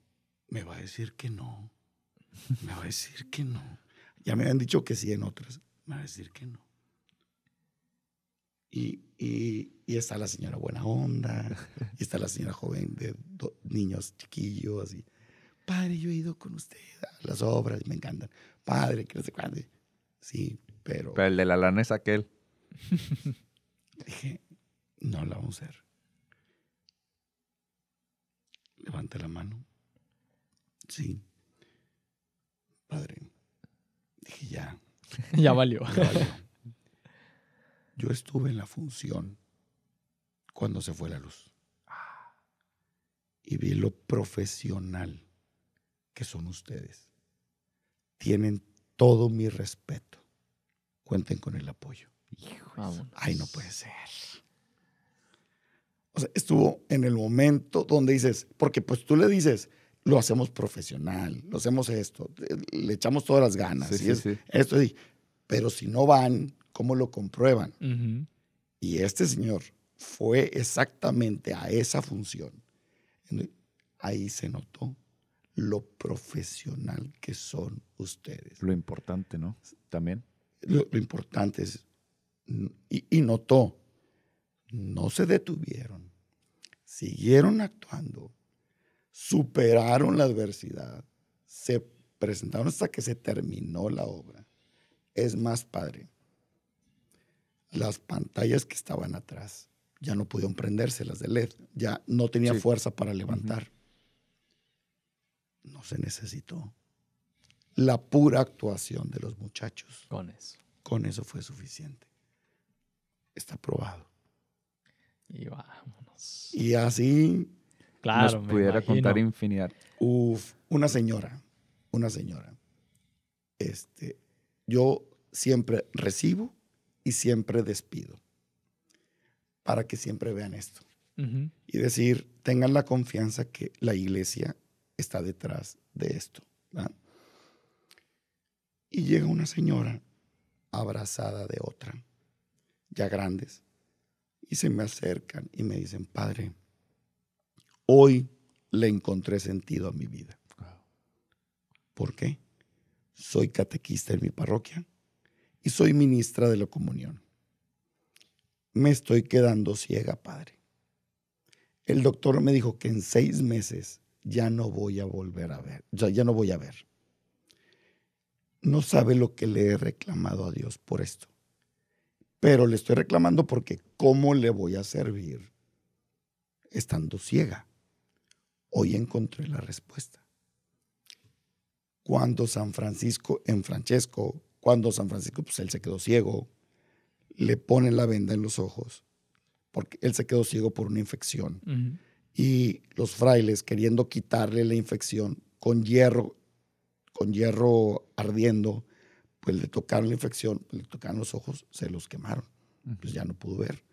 me va a decir que no. Me va a decir que no. Ya me han dicho que sí en otras. Me va a decir que no. Y, está la señora buena onda, y está la señora joven de niños chiquillos, y padre, yo he ido con usted a las obras, me encantan. Padre, que no sé cuándo. Sí, pero... Pero el de la lana es aquel. Dije, no la vamos a hacer. Levante la mano. Sí. Padre. Dije, ya. Ya valió. Yo estuve en la función cuando se fue la luz. Y vi lo profesional que son ustedes. Tienen todo mi respeto. Cuenten con el apoyo. Hijos, ay, no puede ser. O sea, estuvo en el momento donde dices, porque pues tú le dices, lo hacemos profesional, lo hacemos esto, le echamos todas las ganas, pero si no van, cómo lo comprueban. Y este señor fue exactamente a esa función. Ahí se notó lo profesional que son ustedes. Lo importante, ¿no? También. Lo, importante es, y, notó, no se detuvieron, siguieron actuando, superaron la adversidad, se presentaron hasta que se terminó la obra. Es más, padre, las pantallas que estaban atrás ya no pudieron prenderse, las de LED, ya no tenía fuerza para levantar. No se necesitó. La pura actuación de los muchachos. Con eso. Con eso fue suficiente. Está probado. Y vámonos. Y así claro, nos pudiera contar infinidad. Uf, una señora, una señora. Este, yo siempre recibo y siempre despido. Para que siempre vean esto. Y decir, tengan la confianza que la iglesia está detrás de esto. Y llega una señora abrazada de otra, ya grandes, y se me acercan y me dicen, Padre, hoy le encontré sentido a mi vida. ¿Por qué? Soy catequista en mi parroquia y soy ministra de la comunión. Me estoy quedando ciega, Padre. El doctor me dijo que en seis meses ya no voy a volver a ver, ya, no voy a ver. No sabe lo que le he reclamado a Dios por esto. Pero le estoy reclamando porque ¿cómo le voy a servir estando ciega? Hoy encontré la respuesta. Cuando San Francisco en Francesco cuando San Francisco, pues él se quedó ciego, le ponen la venda en los ojos, porque él se quedó ciego por una infección. Y los frailes, queriendo quitarle la infección con hierro, con hierro ardiendo, pues le tocaron la infección, le tocaron los ojos, se los quemaron. Pues ya no pudo ver.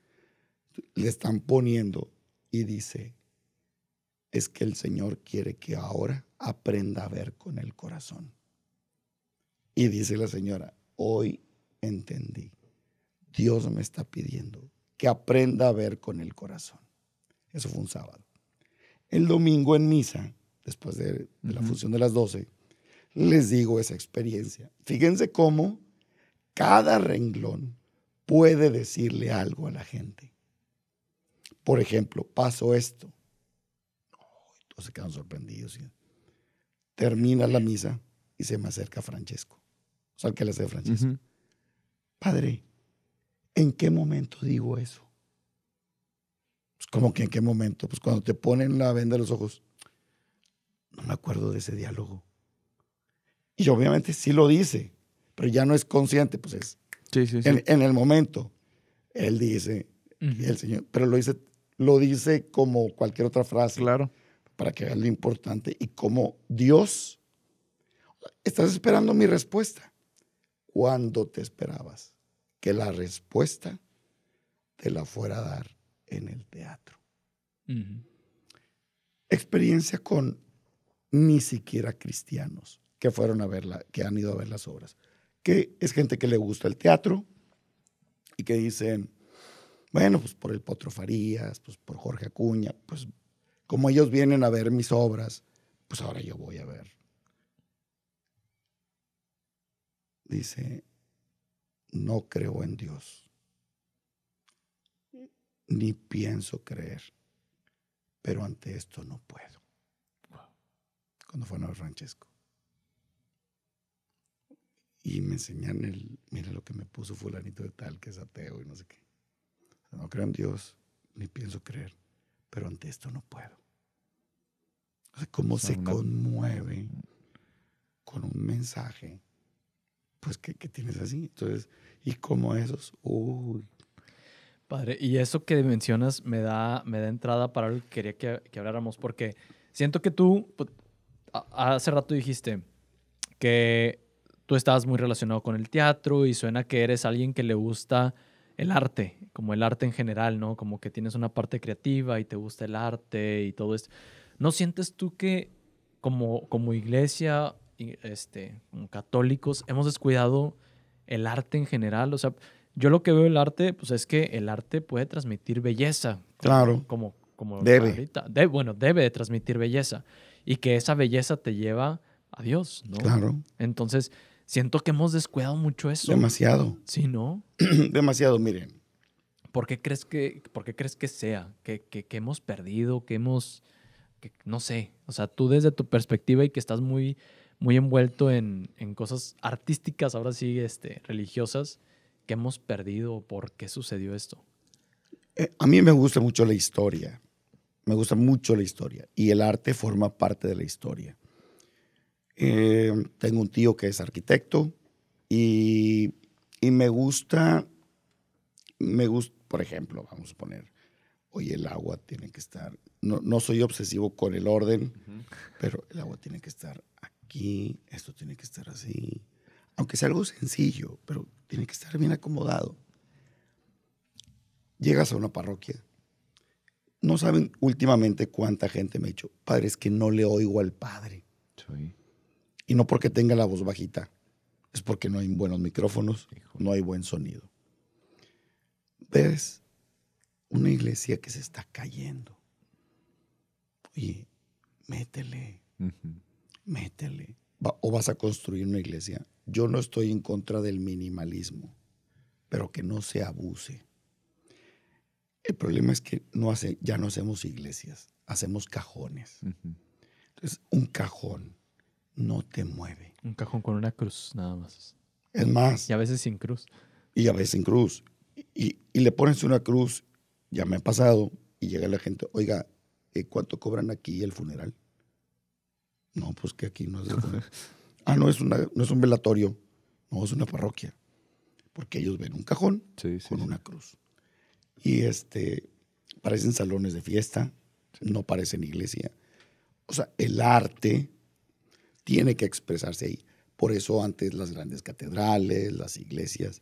Le están poniendo y dice, es que el Señor quiere que ahora aprenda a ver con el corazón. Y dice la señora, hoy entendí. Dios me está pidiendo que aprenda a ver con el corazón. Eso fue un sábado. El domingo en misa, después de, la función de las 12, les digo esa experiencia. Fíjense cómo cada renglón puede decirle algo a la gente. Por ejemplo, paso esto. todos se quedan sorprendidos. Termina la misa y se me acerca Francesco. O sea, que le hace Francisco? Padre, ¿en qué momento digo eso? Pues, como que en qué momento? Pues cuando te ponen la venda de los ojos. No me acuerdo de ese diálogo. Y obviamente sí lo dice, pero ya no es consciente, pues es. Sí, sí, sí. En, el momento, él dice, el Señor, pero lo dice, lo dice como cualquier otra frase. Claro. Para que haga lo importante y como Dios. Estás esperando mi respuesta. ¿Cuándo te esperabas que la respuesta te la fuera a dar en el teatro? Experiencia con ni siquiera cristianos que fueron a que han ido a ver las obras, que es gente que le gusta el teatro y que dicen, bueno, pues por el Potro Farías, pues por Jorge Acuña, pues como ellos vienen a ver mis obras, pues ahora yo voy a ver dice, no creo en Dios, ni pienso creer, pero ante esto no puedo. Cuando fue a Nueva Francesco. Y me enseñan el, mira lo que me puso fulanito de tal, que es ateo y no sé qué. No creo en Dios, ni pienso creer, pero ante esto no puedo. cómo se conmueve mm. con un mensaje pues que, tienes así. Entonces, y como esos, uy. Padre, y eso que mencionas me da, me da entrada para lo que quería que, que habláramos, porque siento que tú, pues, hace rato dijiste que tú estabas muy relacionado con el teatro y suena que eres alguien que le gusta el arte, como el arte en general, ¿no? Como que tienes una parte creativa y te gusta el arte y todo esto. ¿No sientes tú que como, como iglesia este, católicos, hemos descuidado el arte en general. O sea, yo lo que veo el arte, pues es que el arte puede transmitir belleza. Claro. Como, como debe. bueno, debe de transmitir belleza. Y que esa belleza te lleva a Dios, ¿no? Claro. Entonces, siento que hemos descuidado mucho eso. Demasiado. Sí, ¿no? Demasiado, miren. ¿Por qué crees que, por qué crees que sea? Que, que hemos perdido, que hemos... no sé. O sea, tú desde tu perspectiva y que estás muy muy envuelto en, cosas artísticas, ahora sí, este, religiosas, que hemos perdido. ¿Por qué sucedió esto? Eh, a mí me gusta mucho la historia. Me gusta mucho la historia. Y el arte forma parte de la historia. Eh, tengo un tío que es arquitecto y, me gusta, me gusta, por ejemplo, vamos a poner, oye, el agua tiene que estar, no, soy obsesivo con el orden, pero el agua tiene que estar aquí aquí, esto tiene que estar así. Aunque sea algo sencillo, pero tiene que estar bien acomodado. Llegas a una parroquia. No saben últimamente cuánta gente me ha dicho, padre, es que no le oigo al padre. Y no porque tenga la voz bajita, es porque no hay buenos micrófonos, no hay buen sonido. Ves una iglesia que se está cayendo. Oye, métele métele. o vas a construir una iglesia. Yo no estoy en contra del minimalismo, pero que no se abuse. El problema es que no hace, ya no hacemos iglesias, hacemos cajones. Entonces, un cajón no te mueve. Un cajón con una cruz, nada más. Es más. Y a veces sin cruz. Y a veces sin cruz. Y, y le pones una cruz, ya me ha pasado, y llega la gente, oiga, eh, ¿cuánto cobran aquí el funeral? No, pues que aquí no es. ah, no es, no es un velatorio. No, es una parroquia. Porque ellos ven un cajón con una cruz. Y este, parecen salones de fiesta, no parecen iglesia. O sea, el arte tiene que expresarse ahí. Por eso antes las grandes catedrales, las iglesias,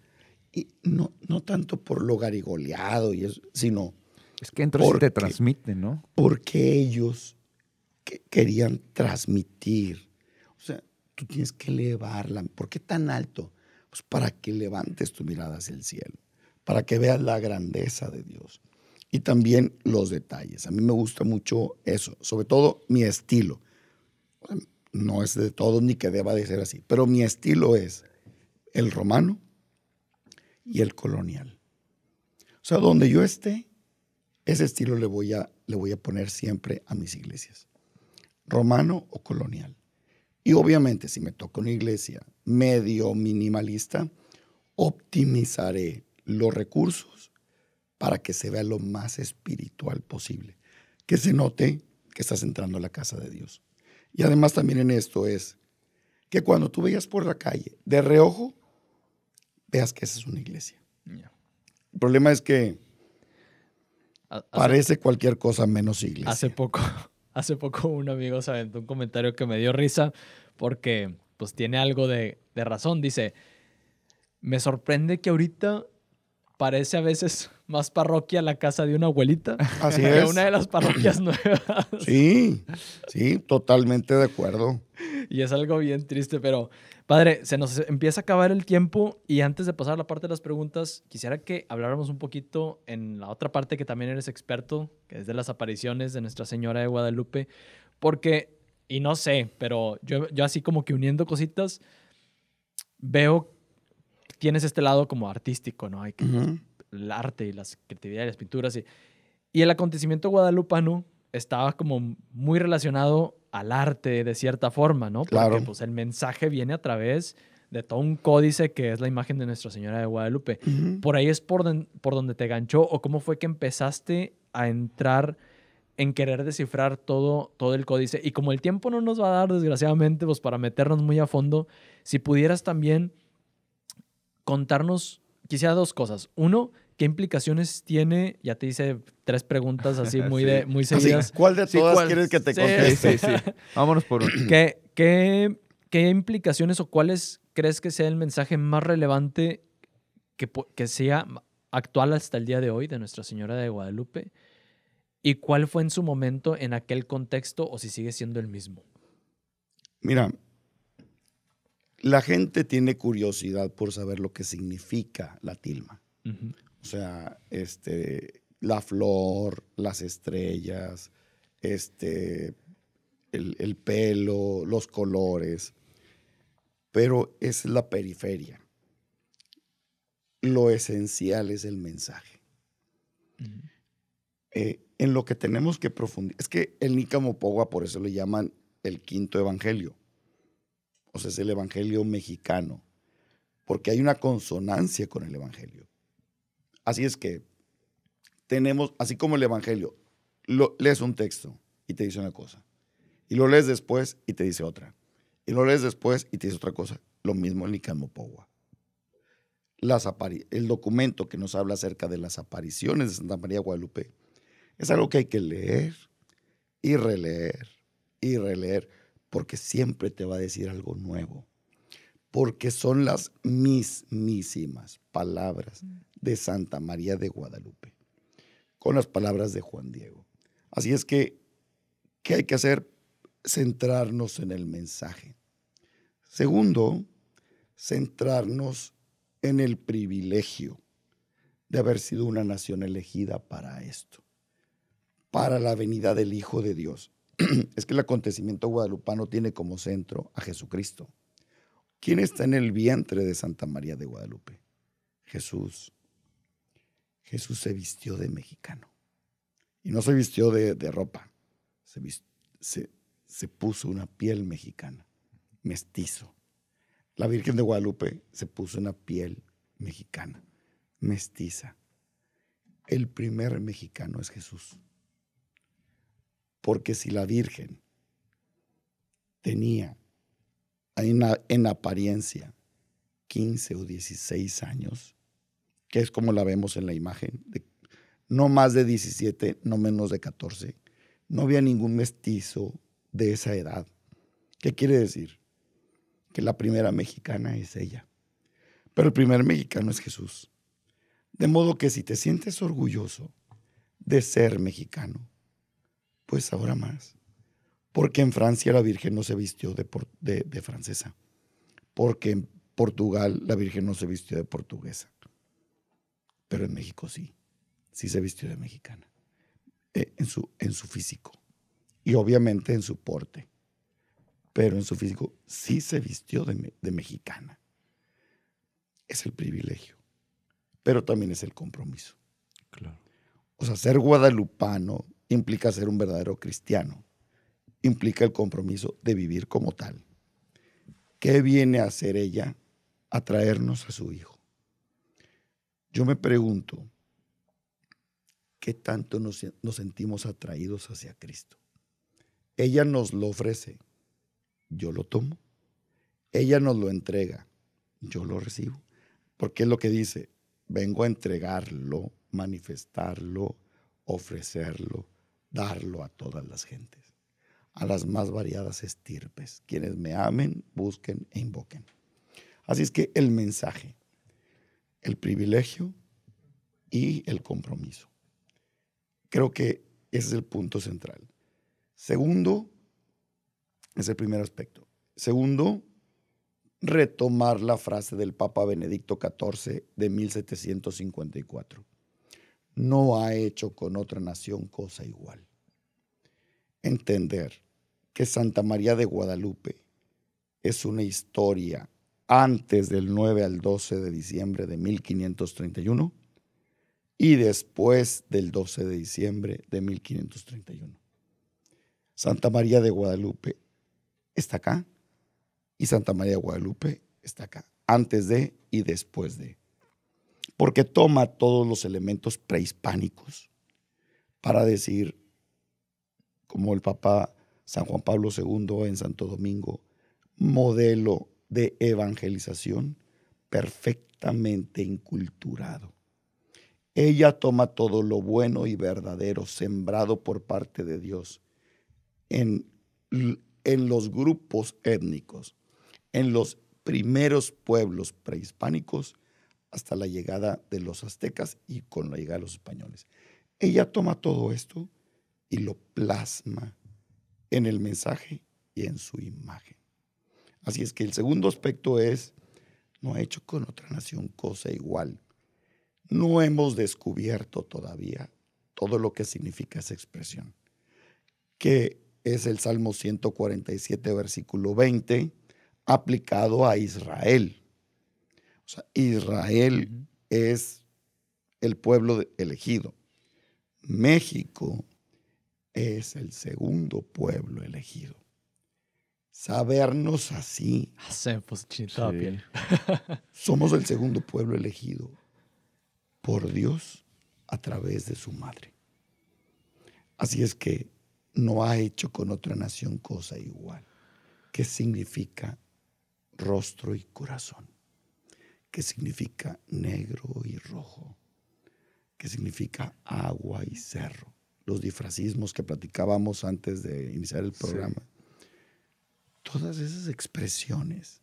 y no, no tanto por lo garigoleado, y eso, sino... Es que entonces te transmiten, ¿no? Porque ellos que querían transmitir. O sea, tú tienes que elevarla. ¿Por qué tan alto? Pues para que levantes tu mirada hacia el cielo, para que veas la grandeza de Dios y también los detalles. A mí me gusta mucho eso, sobre todo mi estilo. no es de todos ni que deba de ser así, pero mi estilo es el romano y el colonial. O sea, donde yo esté, ese estilo le voy a, le voy a poner siempre a mis iglesias romano o colonial. Y obviamente si me toca una iglesia medio minimalista, optimizaré los recursos para que se vea lo más espiritual posible, que se note que estás entrando a la casa de Dios. Y además también en esto es que cuando tú veas por la calle de reojo, veas que esa es una iglesia. El problema es que parece cualquier cosa menos iglesia. Hace poco hace poco un amigo se aventó un comentario que me dio risa porque pues tiene algo de, razón. Dice, me sorprende que ahorita parece a veces más parroquia la casa de una abuelita Así que es. una de las parroquias nuevas. Sí, sí, totalmente de acuerdo. Y es algo bien triste, pero Padre, se nos empieza a acabar el tiempo y antes de pasar a la parte de las preguntas, quisiera que habláramos un poquito en la otra parte que también eres experto, que es de las apariciones de Nuestra Señora de Guadalupe, porque, y no sé, pero yo, yo así como que uniendo cositas, veo, tienes este lado como artístico, ¿no? Hay que, el arte y las creatividades, las pinturas y, y el acontecimiento guadalupano estaba como muy relacionado al arte de cierta forma, ¿no? Porque claro. pues, el mensaje viene a través de todo un códice que es la imagen de Nuestra Señora de Guadalupe. ¿Por ahí es por, por donde te ganchó o cómo fue que empezaste a entrar en querer descifrar todo, todo el códice? Y como el tiempo no nos va a dar, desgraciadamente, pues para meternos muy a fondo, si pudieras también contarnos quisiera dos cosas. Uno, ¿Qué implicaciones tiene? Ya te hice tres preguntas así muy, de, muy seguidas. ¿Cuál de todas quieres que te conteste? Sí, sí, Vámonos por último. ¿Qué, implicaciones o cuáles crees que sea el mensaje más relevante que, sea actual hasta el día de hoy de Nuestra Señora de Guadalupe? ¿Y cuál fue en su momento, en aquel contexto, o si sigue siendo el mismo? Mira, la gente tiene curiosidad por saber lo que significa la tilma. O sea, este, la flor, las estrellas, este, el, pelo, los colores. Pero es la periferia. Lo esencial es el mensaje. Eh, en lo que tenemos que profundizar. Es que el Nícamo por eso le llaman el quinto evangelio. O sea, es el evangelio mexicano. Porque hay una consonancia con el evangelio. Así es que tenemos, así como el Evangelio, lo, lees un texto y te dice una cosa, y lo lees después y te dice otra, y lo lees después y te dice otra cosa. Lo mismo en Nicamopowa. Las el documento que nos habla acerca de las apariciones de Santa María Guadalupe es algo que hay que leer y releer y releer, porque siempre te va a decir algo nuevo, porque son las mismísimas palabras mm de Santa María de Guadalupe, con las palabras de Juan Diego. Así es que, ¿qué hay que hacer? Centrarnos en el mensaje. Segundo, centrarnos en el privilegio de haber sido una nación elegida para esto, para la venida del Hijo de Dios. es que el acontecimiento guadalupano tiene como centro a Jesucristo. ¿Quién está en el vientre de Santa María de Guadalupe? Jesús. Jesús se vistió de mexicano. Y no se vistió de, ropa, se, puso una piel mexicana, mestizo. La Virgen de Guadalupe se puso una piel mexicana, mestiza. El primer mexicano es Jesús. Porque si la Virgen tenía en apariencia 15 o 16 años, que es como la vemos en la imagen, no más de 17, no menos de 14. No había ningún mestizo de esa edad. ¿Qué quiere decir? Que la primera mexicana es ella. Pero el primer mexicano es Jesús. De modo que si te sientes orgulloso de ser mexicano, pues ahora más. Porque en Francia la Virgen no se vistió de francesa. Porque en Portugal la Virgen no se vistió de portuguesa pero en México sí, sí se vistió de mexicana, eh, en, su, en su físico y obviamente en su porte, pero en su físico sí se vistió de, de mexicana. Es el privilegio, pero también es el compromiso. Claro. O sea, ser guadalupano implica ser un verdadero cristiano, implica el compromiso de vivir como tal. ¿Qué viene a hacer ella? A traernos a su hijo yo me pregunto, ¿qué tanto nos, sentimos atraídos hacia Cristo? Ella nos lo ofrece, yo lo tomo. Ella nos lo entrega, yo lo recibo. Porque es lo que dice, vengo a entregarlo, manifestarlo, ofrecerlo, darlo a todas las gentes, a las más variadas estirpes, quienes me amen, busquen e invoquen. Así es que el mensaje, el privilegio y el compromiso. Creo que ese es el punto central. Segundo, es el primer aspecto. Segundo, retomar la frase del Papa Benedicto XIV de 1754. No ha hecho con otra nación cosa igual. Entender que Santa María de Guadalupe es una historia antes del 9 al 12 de diciembre de 1531 y después del 12 de diciembre de 1531. Santa María de Guadalupe está acá y Santa María de Guadalupe está acá, antes de y después de. Porque toma todos los elementos prehispánicos para decir, como el Papa San Juan Pablo II en Santo Domingo, modelo de evangelización perfectamente inculturado. Ella toma todo lo bueno y verdadero sembrado por parte de Dios en, en los grupos étnicos, en los primeros pueblos prehispánicos hasta la llegada de los aztecas y con la llegada de los españoles. Ella toma todo esto y lo plasma en el mensaje y en su imagen. Así es que el segundo aspecto es, no ha hecho con otra nación cosa igual. No hemos descubierto todavía todo lo que significa esa expresión, que es el Salmo 147, versículo 20, aplicado a Israel. O sea, Israel es el pueblo elegido. México es el segundo pueblo elegido sabernos así. Somos el segundo pueblo elegido por Dios a través de su madre. Así es que no ha hecho con otra nación cosa igual. ¿Qué significa rostro y corazón? ¿Qué significa negro y rojo? ¿Qué significa agua y cerro? Los difracismos que platicábamos antes de iniciar el programa todas esas expresiones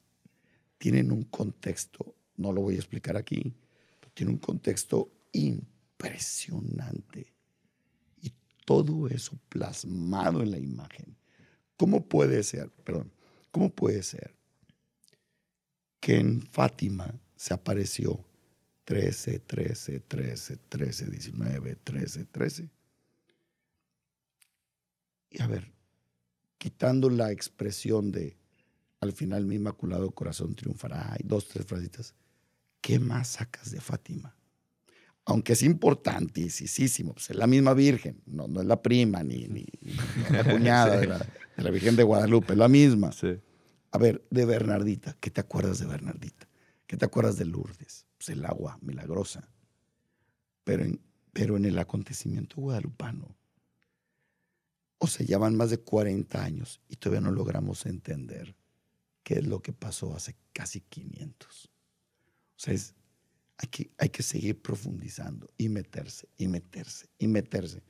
tienen un contexto, no lo voy a explicar aquí, pero tiene un contexto impresionante. Y todo eso plasmado en la imagen. ¿Cómo puede ser, perdón, cómo puede ser que en Fátima se apareció 13, 13, 13, 13, 19, 13, 13? Y a ver, quitando la expresión de al final mi inmaculado corazón triunfará Hay dos, tres frasitas, ¿qué más sacas de Fátima? Aunque es importantísimo, pues, es la misma Virgen, no, no es la prima ni, la cuñada de, la, Virgen de Guadalupe, es la misma. A ver, de Bernardita, ¿qué te acuerdas de Bernardita? ¿Qué te acuerdas de Lourdes? Pues el agua milagrosa. Pero en, pero en el acontecimiento guadalupano, o sea, ya van más de 40 años y todavía no logramos entender qué es lo que pasó hace casi 500. O sea, hay, que, seguir profundizando y meterse, y meterse, y meterse.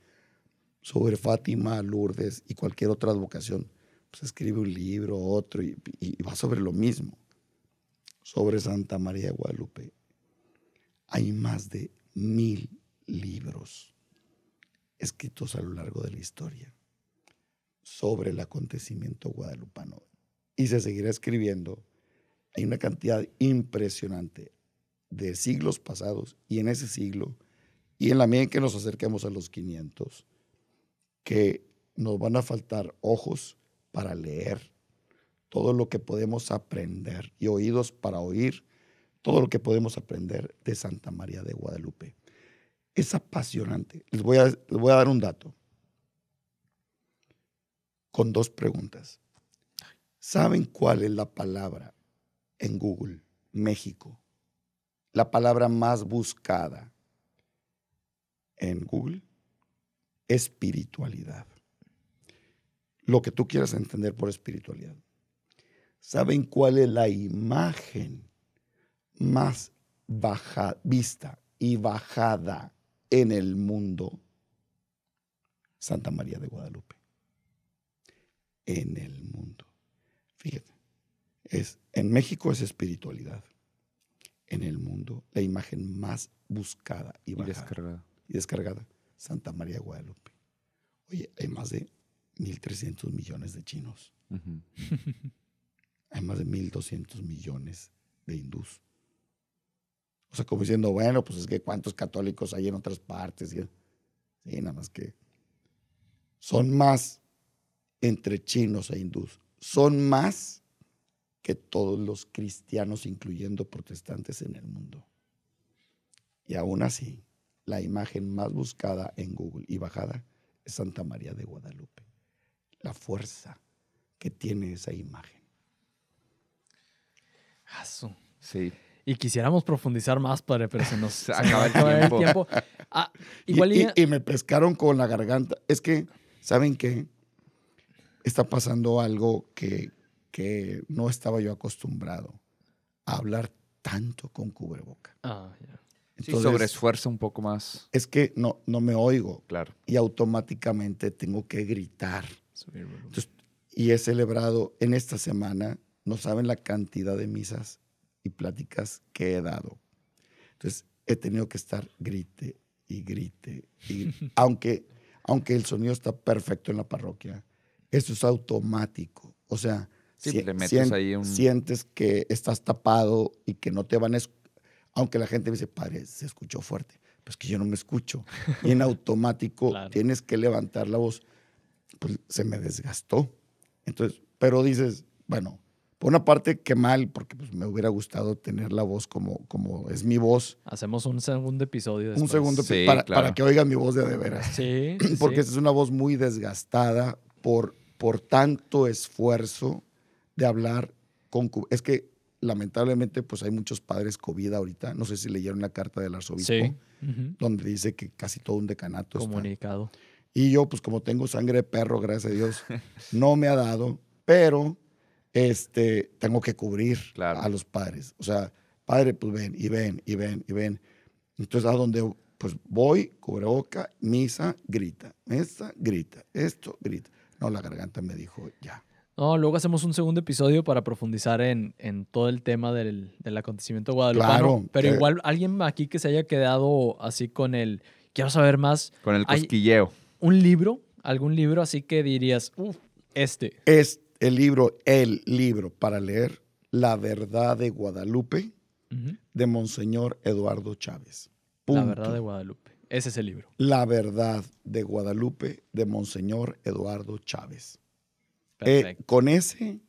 Sobre Fátima, Lourdes y cualquier otra advocación, pues escribe un libro, otro, y, y va sobre lo mismo. Sobre Santa María de Guadalupe. Hay más de mil libros escritos a lo largo de la historia sobre el acontecimiento guadalupano. Y se seguirá escribiendo. Hay una cantidad impresionante de siglos pasados y en ese siglo, y en la medida en que nos acerquemos a los 500, que nos van a faltar ojos para leer todo lo que podemos aprender y oídos para oír todo lo que podemos aprender de Santa María de Guadalupe. Es apasionante. Les voy a, voy a dar un dato con dos preguntas. ¿Saben cuál es la palabra en Google México? La palabra más buscada en Google, espiritualidad. Lo que tú quieras entender por espiritualidad. ¿Saben cuál es la imagen más baja, vista y bajada en el mundo? Santa María de Guadalupe en el mundo. Fíjate, es, en México es espiritualidad. En el mundo, la imagen más buscada y, descargada. Y Santa María Guadalupe. Oye, hay más de 1.300 millones de chinos. hay más de 1.200 millones de hindús. O sea, como diciendo, bueno, pues es que cuántos católicos hay en otras partes. Sí, nada más que son más entre chinos e hindús. Son más que todos los cristianos, incluyendo protestantes en el mundo. Y aún así, la imagen más buscada en Google y bajada es Santa María de Guadalupe. La fuerza que tiene esa imagen. Sí. Y quisiéramos profundizar más, padre, pero se nos acaba, el tiempo. Ah, y me pescaron con la garganta. Es que, ¿saben qué? está pasando algo que, no estaba yo acostumbrado a hablar tanto con cubreboca. Ah, sobre un poco más. Es que no, no me oigo. Claro. Y automáticamente tengo que gritar. y he celebrado en esta semana, no saben la cantidad de misas y pláticas que he dado. Entonces, he tenido que estar grite y grite. Y, aunque, aunque el sonido está perfecto en la parroquia, eso es automático. O sea, si, sientes que estás tapado y que no te van a... Aunque la gente me dice, padre, se escuchó fuerte. Pues que yo no me escucho. Y en automático tienes que levantar la voz. Pues se me desgastó. Entonces, pero dices, bueno, por una parte, qué mal, porque pues, me hubiera gustado tener la voz como, como es mi voz. Hacemos un segundo episodio. Después. Un segundo para, que oigan mi voz de de veras. Sí. porque es una voz muy desgastada por por tanto esfuerzo de hablar con... Es que lamentablemente pues hay muchos padres COVID ahorita. No sé si leyeron la carta del arzobispo, donde dice que casi todo un decanato Comunicado. Y yo pues como tengo sangre de perro, gracias a Dios, no me ha dado, pero este, tengo que cubrir a los padres. O sea, padre, pues ven y ven y ven y ven. Entonces a donde pues voy, cubre boca, misa, grita, mesa, grita, esto, grita. No, la garganta me dijo ya. No, luego hacemos un segundo episodio para profundizar en, todo el tema del, acontecimiento guadalupano. pero igual alguien aquí que se haya quedado así con el, quiero saber más. Con el cosquilleo. ¿Un libro? ¿Algún libro así que dirías, uff, este? Es el libro, el libro para leer La verdad de Guadalupe de Monseñor Eduardo Chávez. La verdad de Guadalupe. Ese es el libro. La verdad de Guadalupe de Monseñor Eduardo Chávez. Eh, con ese,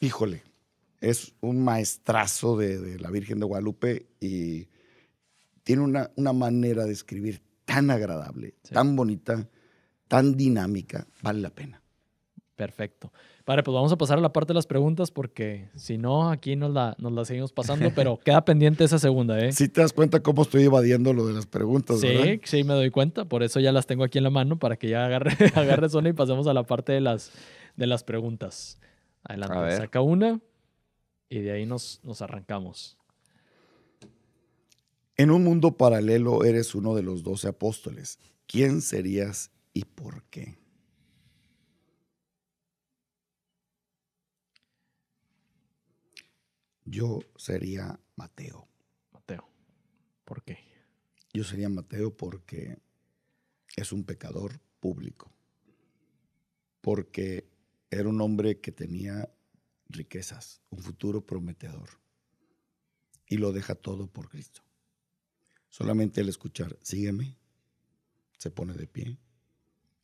híjole, es un maestrazo de, la Virgen de Guadalupe y tiene una, manera de escribir tan agradable, tan bonita, tan dinámica, vale la pena. Perfecto. Vale, pues vamos a pasar a la parte de las preguntas porque si no, aquí nos la, nos seguimos pasando, pero queda pendiente esa segunda, ¿eh? Sí te das cuenta cómo estoy evadiendo lo de las preguntas, sí, Sí, me doy cuenta, por eso ya las tengo aquí en la mano para que ya agarre, agarre zona y pasemos a la parte de las, de las preguntas. Adelante, saca una y de ahí nos, nos arrancamos. En un mundo paralelo eres uno de los doce apóstoles. ¿Quién serías y por qué? yo sería Mateo. Mateo. ¿Por qué? Yo sería Mateo porque es un pecador público. Porque era un hombre que tenía riquezas, un futuro prometedor. Y lo deja todo por Cristo. Solamente al escuchar, sígueme, se pone de pie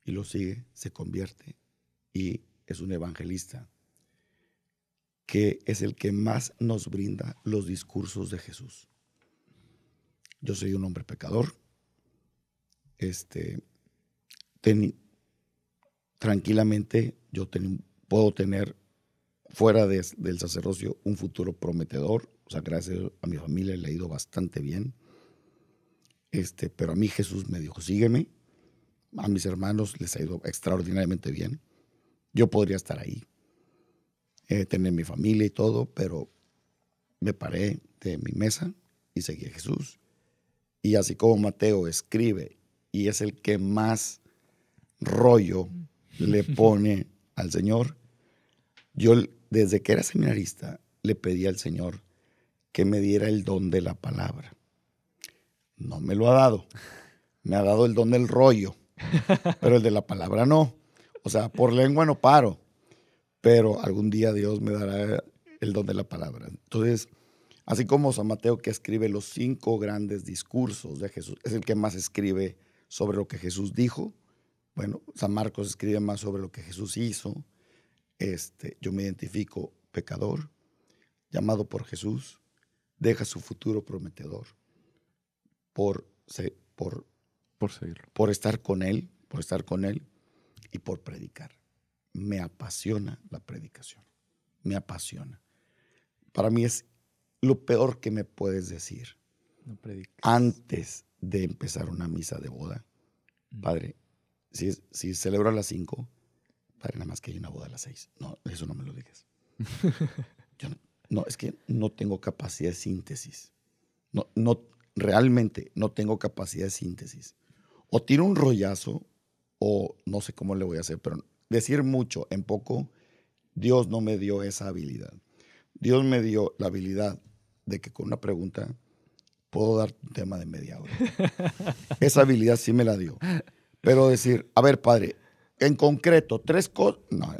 y lo sigue, se convierte y es un evangelista que es el que más nos brinda los discursos de Jesús. Yo soy un hombre pecador. Este, tranquilamente yo puedo tener fuera del sacerdocio un futuro prometedor. O sea, gracias a mi familia le ha ido bastante bien. Este, pero a mí Jesús me dijo, sígueme. A mis hermanos les ha ido extraordinariamente bien. Yo podría estar ahí, eh, tener mi familia y todo, pero me paré de mi mesa y seguí a Jesús. Y así como Mateo escribe y es el que más rollo le pone al Señor, yo desde que era seminarista le pedí al Señor que me diera el don de la palabra. No me lo ha dado. Me ha dado el don del rollo, pero el de la palabra no. O sea, por lengua no paro pero algún día Dios me dará el don de la palabra. Entonces, así como San Mateo que escribe los cinco grandes discursos de Jesús, es el que más escribe sobre lo que Jesús dijo. Bueno, San Marcos escribe más sobre lo que Jesús hizo. Este, yo me identifico pecador, llamado por Jesús, deja su futuro prometedor por, por, por, seguirlo. por estar con Él, por estar con Él y por predicar me apasiona la predicación. Me apasiona. Para mí es lo peor que me puedes decir. Antes de empezar una misa de boda, mm. padre, si, si celebro a las 5, padre, nada más que hay una boda a las seis. No, eso no me lo digas. no, es que no tengo capacidad de síntesis. No, no, realmente no tengo capacidad de síntesis. O tiro un rollazo o no sé cómo le voy a hacer, pero decir mucho en poco, Dios no me dio esa habilidad. Dios me dio la habilidad de que con una pregunta puedo dar un tema de media hora. esa habilidad sí me la dio. Pero decir, a ver, padre, en concreto, tres cosas. No,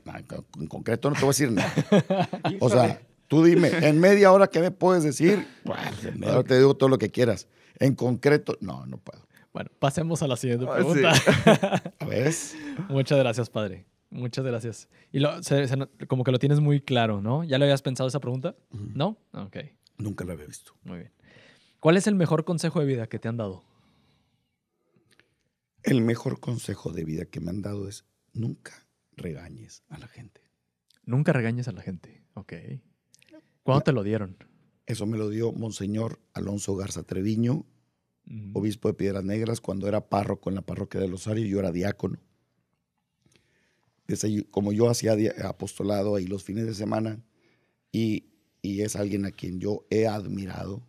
en concreto no te voy a decir nada. o sea, tú dime, en media hora, ¿qué me puedes decir? Pues, ahora te digo todo lo que quieras. En concreto, no, no puedo. Bueno, pasemos a la siguiente ah, pregunta. Muchas gracias, padre. Muchas gracias. Y lo, como que lo tienes muy claro, ¿no? ¿Ya le habías pensado esa pregunta? ¿No? Ok. Nunca lo había visto. Muy bien. ¿Cuál es el mejor consejo de vida que te han dado? El mejor consejo de vida que me han dado es nunca regañes a la gente. Nunca regañes a la gente. Ok. ¿Cuándo te lo dieron? Eso me lo dio Monseñor Alonso Garza Treviño, obispo de Piedras Negras, cuando era párroco en la parroquia de y yo era diácono como yo hacía apostolado ahí los fines de semana y, es alguien a quien yo he admirado,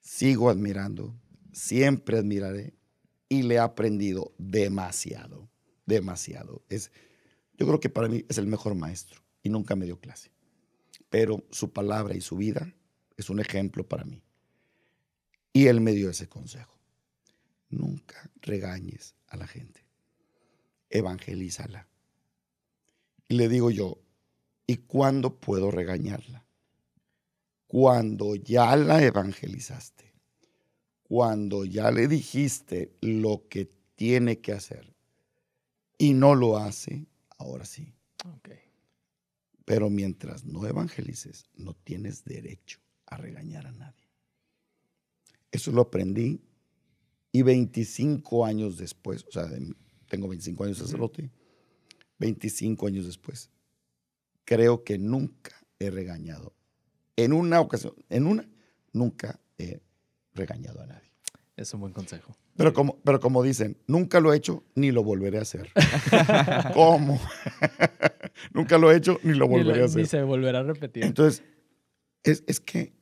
sigo admirando, siempre admiraré y le he aprendido demasiado, demasiado. Es, yo creo que para mí es el mejor maestro y nunca me dio clase, pero su palabra y su vida es un ejemplo para mí. Y él me dio ese consejo. Nunca regañes a la gente. Evangelízala y le digo yo, ¿y cuándo puedo regañarla? Cuando ya la evangelizaste, cuando ya le dijiste lo que tiene que hacer y no lo hace, ahora sí. Okay. Pero mientras no evangelices, no tienes derecho a regañar a nadie. Eso lo aprendí y 25 años después, o sea, tengo 25 años de sacerdote, 25 años después. Creo que nunca he regañado. En una ocasión, en una, nunca he regañado a nadie. Es un buen consejo. Pero como, pero como dicen, nunca lo he hecho ni lo volveré a hacer. ¿Cómo? nunca lo he hecho ni lo volveré a hacer. Ni se volverá a repetir. Entonces, es, que,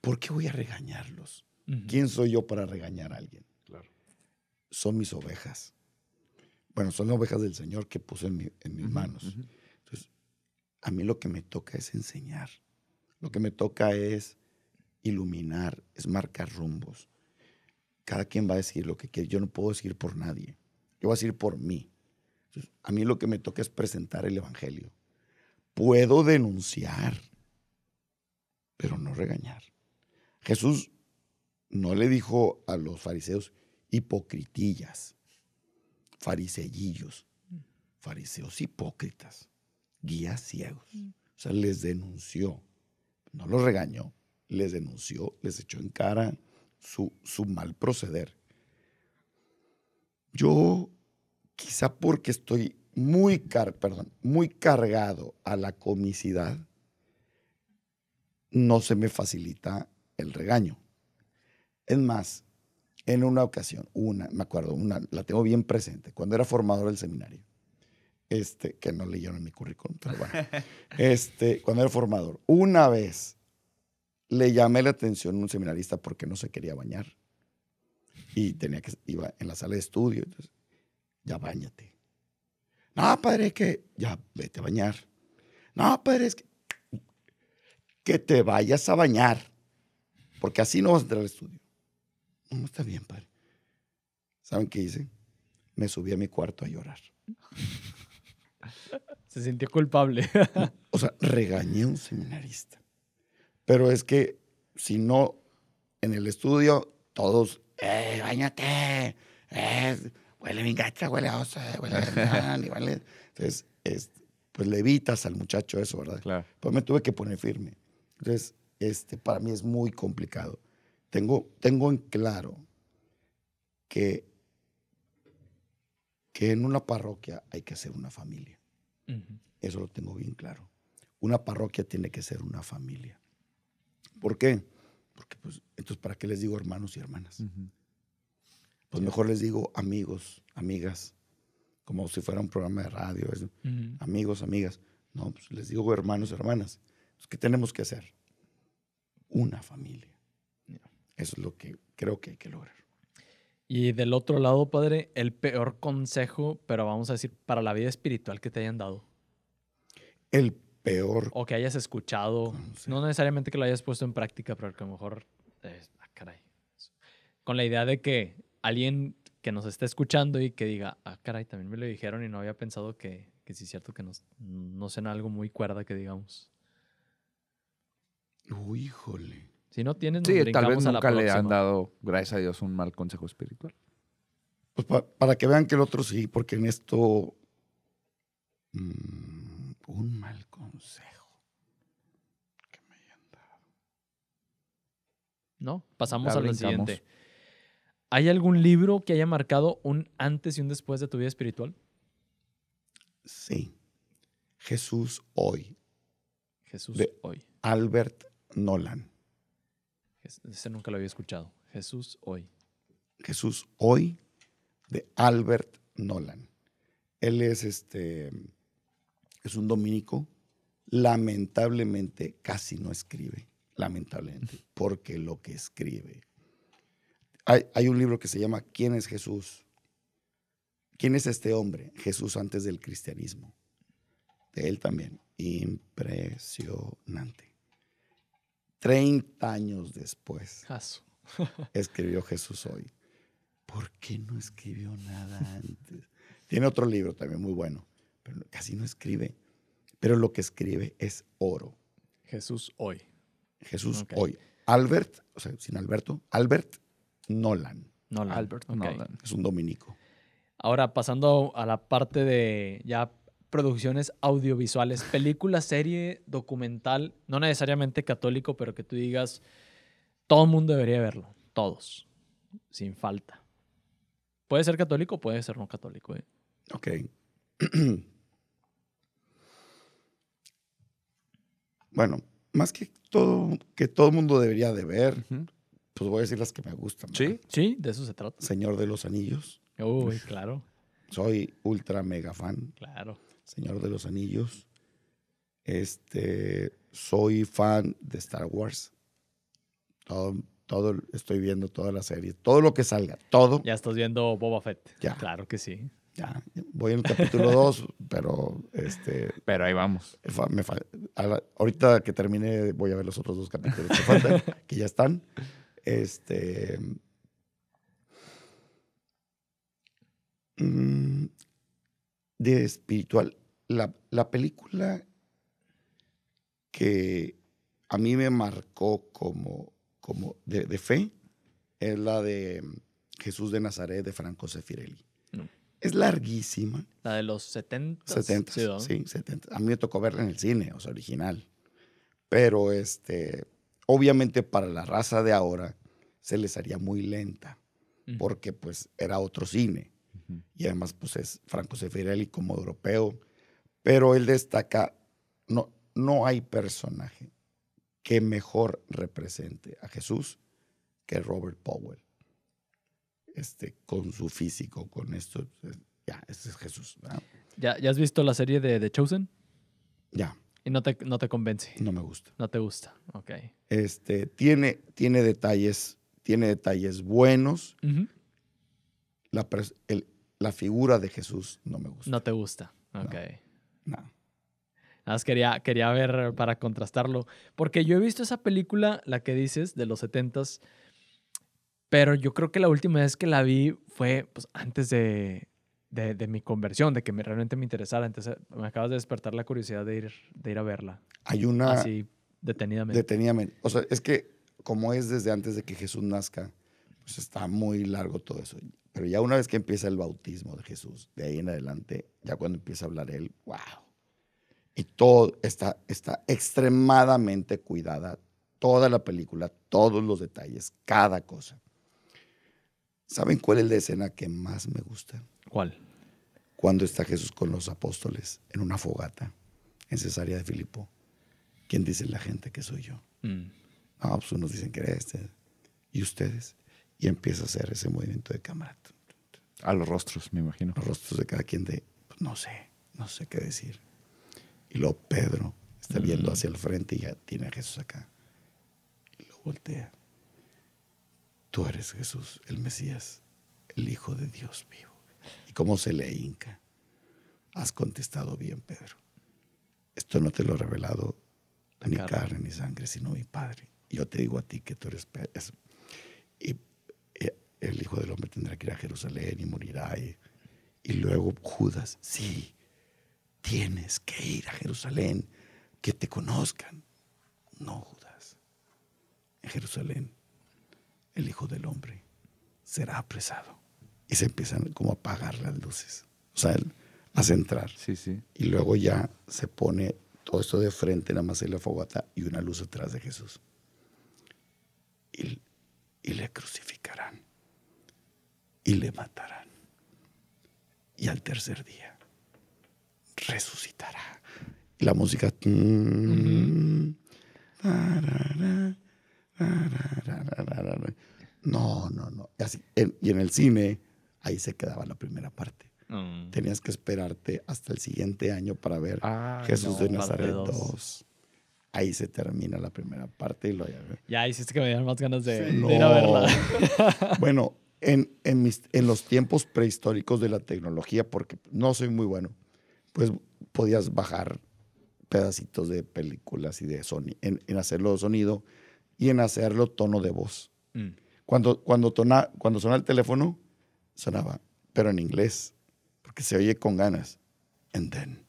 ¿por qué voy a regañarlos? ¿Quién soy yo para regañar a alguien? Claro. Son mis ovejas bueno, son las ovejas del Señor que puso en, mis manos. Entonces, a mí lo que me toca es enseñar, lo que me toca es iluminar, es marcar rumbos. Cada quien va a decir lo que quiere, yo no puedo decir por nadie, yo voy a decir por mí. a mí lo que me toca es presentar el Evangelio. Puedo denunciar, pero no regañar. Jesús no le dijo a los fariseos hipocritillas fariseillos, fariseos hipócritas, guías ciegos. Mm. O sea, les denunció, no los regañó, les denunció, les echó en cara su, mal proceder. Yo, quizá porque estoy muy, car perdón, muy cargado a la comicidad, no se me facilita el regaño. Es más, en una ocasión, una, me acuerdo, una, la tengo bien presente, cuando era formador del seminario, este, que no leyeron mi currículum, pero bueno, este, cuando era formador, una vez le llamé la atención a un seminarista porque no se quería bañar y tenía que, iba en la sala de estudio, entonces, ya bañate. No, padre, es que ya vete a bañar. No, padre, es que, que te vayas a bañar, porque así no vas a entrar al estudio. No, está bien, padre. ¿Saben qué hice? Me subí a mi cuarto a llorar. Se sintió culpable. o sea, regañé a un seminarista. Pero es que si no, en el estudio, todos, ¡eh, bañate! ¡Eh, huele gacha, huele a oso, eh, huele a huele... Entonces, pues le evitas al muchacho eso, ¿verdad? Claro. Pues me tuve que poner firme. Entonces, este, para mí es muy complicado. Tengo, en claro que, que en una parroquia hay que hacer una familia. Eso lo tengo bien claro. Una parroquia tiene que ser una familia. ¿Por qué? Porque, pues, entonces, ¿para qué les digo hermanos y hermanas? Pues mejor les digo amigos, amigas, como si fuera un programa de radio, amigos, amigas. No, pues les digo hermanos, hermanas. ¿Qué tenemos que hacer? Una familia. Eso es lo que creo que hay que lograr. Y del otro lado, padre, el peor consejo, pero vamos a decir, para la vida espiritual que te hayan dado. El peor. O que hayas escuchado. No necesariamente que lo hayas puesto en práctica, pero que a lo mejor. ah, caray. Con la idea de que alguien que nos esté escuchando y que diga, ah, caray, también me lo dijeron y no había pensado que, que sí es cierto que nos, no sea algo muy cuerda que digamos. híjole. Si no tienes, sí, tal vez nunca le han dado, gracias a Dios, un mal consejo espiritual. Pues para que vean que el otro sí, porque en esto. Mm, un mal consejo que me hayan dado. No, pasamos al siguiente. ¿Hay algún libro que haya marcado un antes y un después de tu vida espiritual? Sí. Jesús hoy. Jesús de hoy. Albert Nolan. Ese nunca lo había escuchado. Jesús Hoy. Jesús Hoy de Albert Nolan. Él es este es un dominico. Lamentablemente casi no escribe. Lamentablemente. Porque lo que escribe. Hay, hay un libro que se llama ¿Quién es Jesús? ¿Quién es este hombre? Jesús antes del cristianismo. De él también. Impresionante. 30 años después, escribió Jesús hoy. ¿Por qué no escribió nada antes? Tiene otro libro también muy bueno, pero casi no escribe. Pero lo que escribe es oro. Jesús hoy. Jesús hoy. Albert, o sea, sin Alberto, Albert Nolan. Nolan. Albert Nolan. Es un dominico. Ahora, pasando a la parte de ya producciones audiovisuales, película, serie, documental, no necesariamente católico, pero que tú digas, todo el mundo debería verlo, todos, sin falta. Puede ser católico, puede ser no católico. ¿eh? Ok. bueno, más que todo, que todo el mundo debería de ver, pues voy a decir las que me gustan. Sí, sí, de eso se trata. Señor de los Anillos. Uy, claro. Soy ultra mega fan. Claro. Señor de los Anillos. Este, soy fan de Star Wars. Todo, todo, estoy viendo toda la serie, todo lo que salga, todo. Ya estás viendo Boba Fett. Ya. Claro que sí. Ya, voy en el capítulo 2, pero este. Pero ahí vamos. ahorita que termine, voy a ver los otros dos capítulos que faltan, que ya están. Este. Mm, de espiritual. La, película que a mí me marcó como, como de, fe es la de mm, Jesús de Nazaret de Franco Sefirelli. Es larguísima. La de los 70. 70, sí, A mí me tocó verla en el cine, o sea, original. Pero este, obviamente para la raza de ahora se les haría muy lenta, porque pues era otro cine. Y además, pues es Franco Sefirelli como europeo. Pero él destaca, no, no hay personaje que mejor represente a Jesús que Robert Powell. Este, con su físico, con esto, ya, ese es Jesús. ¿Ya, ¿Ya has visto la serie de The Chosen? Ya. Y no te, no te convence. No me gusta. No te gusta, ok. Este, tiene, tiene detalles, tiene detalles buenos. la, el, la figura de Jesús no me gusta. No te gusta. Ok. No. Nada más quería, quería ver para contrastarlo. Porque yo he visto esa película, la que dices, de los setentas, pero yo creo que la última vez que la vi fue pues, antes de, mi conversión, de que me, realmente me interesara. Entonces me acabas de despertar la curiosidad de ir, de ir a verla. Hay una... Así, detenidamente. Detenidamente. O sea, es que como es desde antes de que Jesús nazca, pues está muy largo todo eso. Pero ya una vez que empieza el bautismo de Jesús, de ahí en adelante, ya cuando empieza a hablar él, wow. Y todo está, está extremadamente cuidada, toda la película, todos los detalles, cada cosa. ¿Saben cuál es la escena que más me gusta? ¿Cuál? Cuando está Jesús con los apóstoles en una fogata en Cesarea de Filipo. ¿Quién dice la gente que soy yo? Ah, pues unos dicen que eres este. ¿Y ustedes? y empieza a hacer ese movimiento de cámara. A los rostros, me imagino. Los rostros de cada quien de, pues, no sé, no sé qué decir. Y luego Pedro está mm. viendo hacia el frente y ya tiene a Jesús acá. Y lo voltea. Tú eres Jesús, el Mesías, el Hijo de Dios vivo. ¿Y cómo se le hinca? Has contestado bien, Pedro. Esto no te lo he revelado ni carne. carne ni sangre, sino mi Padre. Yo te digo a ti que tú eres Pedro. Y el Hijo del Hombre tendrá que ir a Jerusalén y morirá. Y, y luego Judas, sí, tienes que ir a Jerusalén, que te conozcan. No, Judas, en Jerusalén el Hijo del Hombre será apresado. Y se empiezan como a apagar las luces, o sea, a centrar. Y luego ya se pone todo esto de frente, nada más en la fogata y una luz atrás de Jesús. Y, y le crucificarán y le matarán. Y al tercer día resucitará. Y la música... no, no, no. Y, en, el cine, ahí se quedaba la primera parte. Tenías que esperarte hasta el siguiente año para ver ah, Jesús de Nazaret 2. Ahí se termina la primera parte y ya. hiciste que me dieran más ganas de, ir a verla. bueno, en, en, en los tiempos prehistóricos de la tecnología, porque no soy muy bueno, pues podías bajar pedacitos de películas y de sonido, en, hacerlo sonido y en hacerlo tono de voz. Mm. Cuando, cuando, tona, cuando sonaba el teléfono, sonaba, pero en inglés, porque se oye con ganas. And then,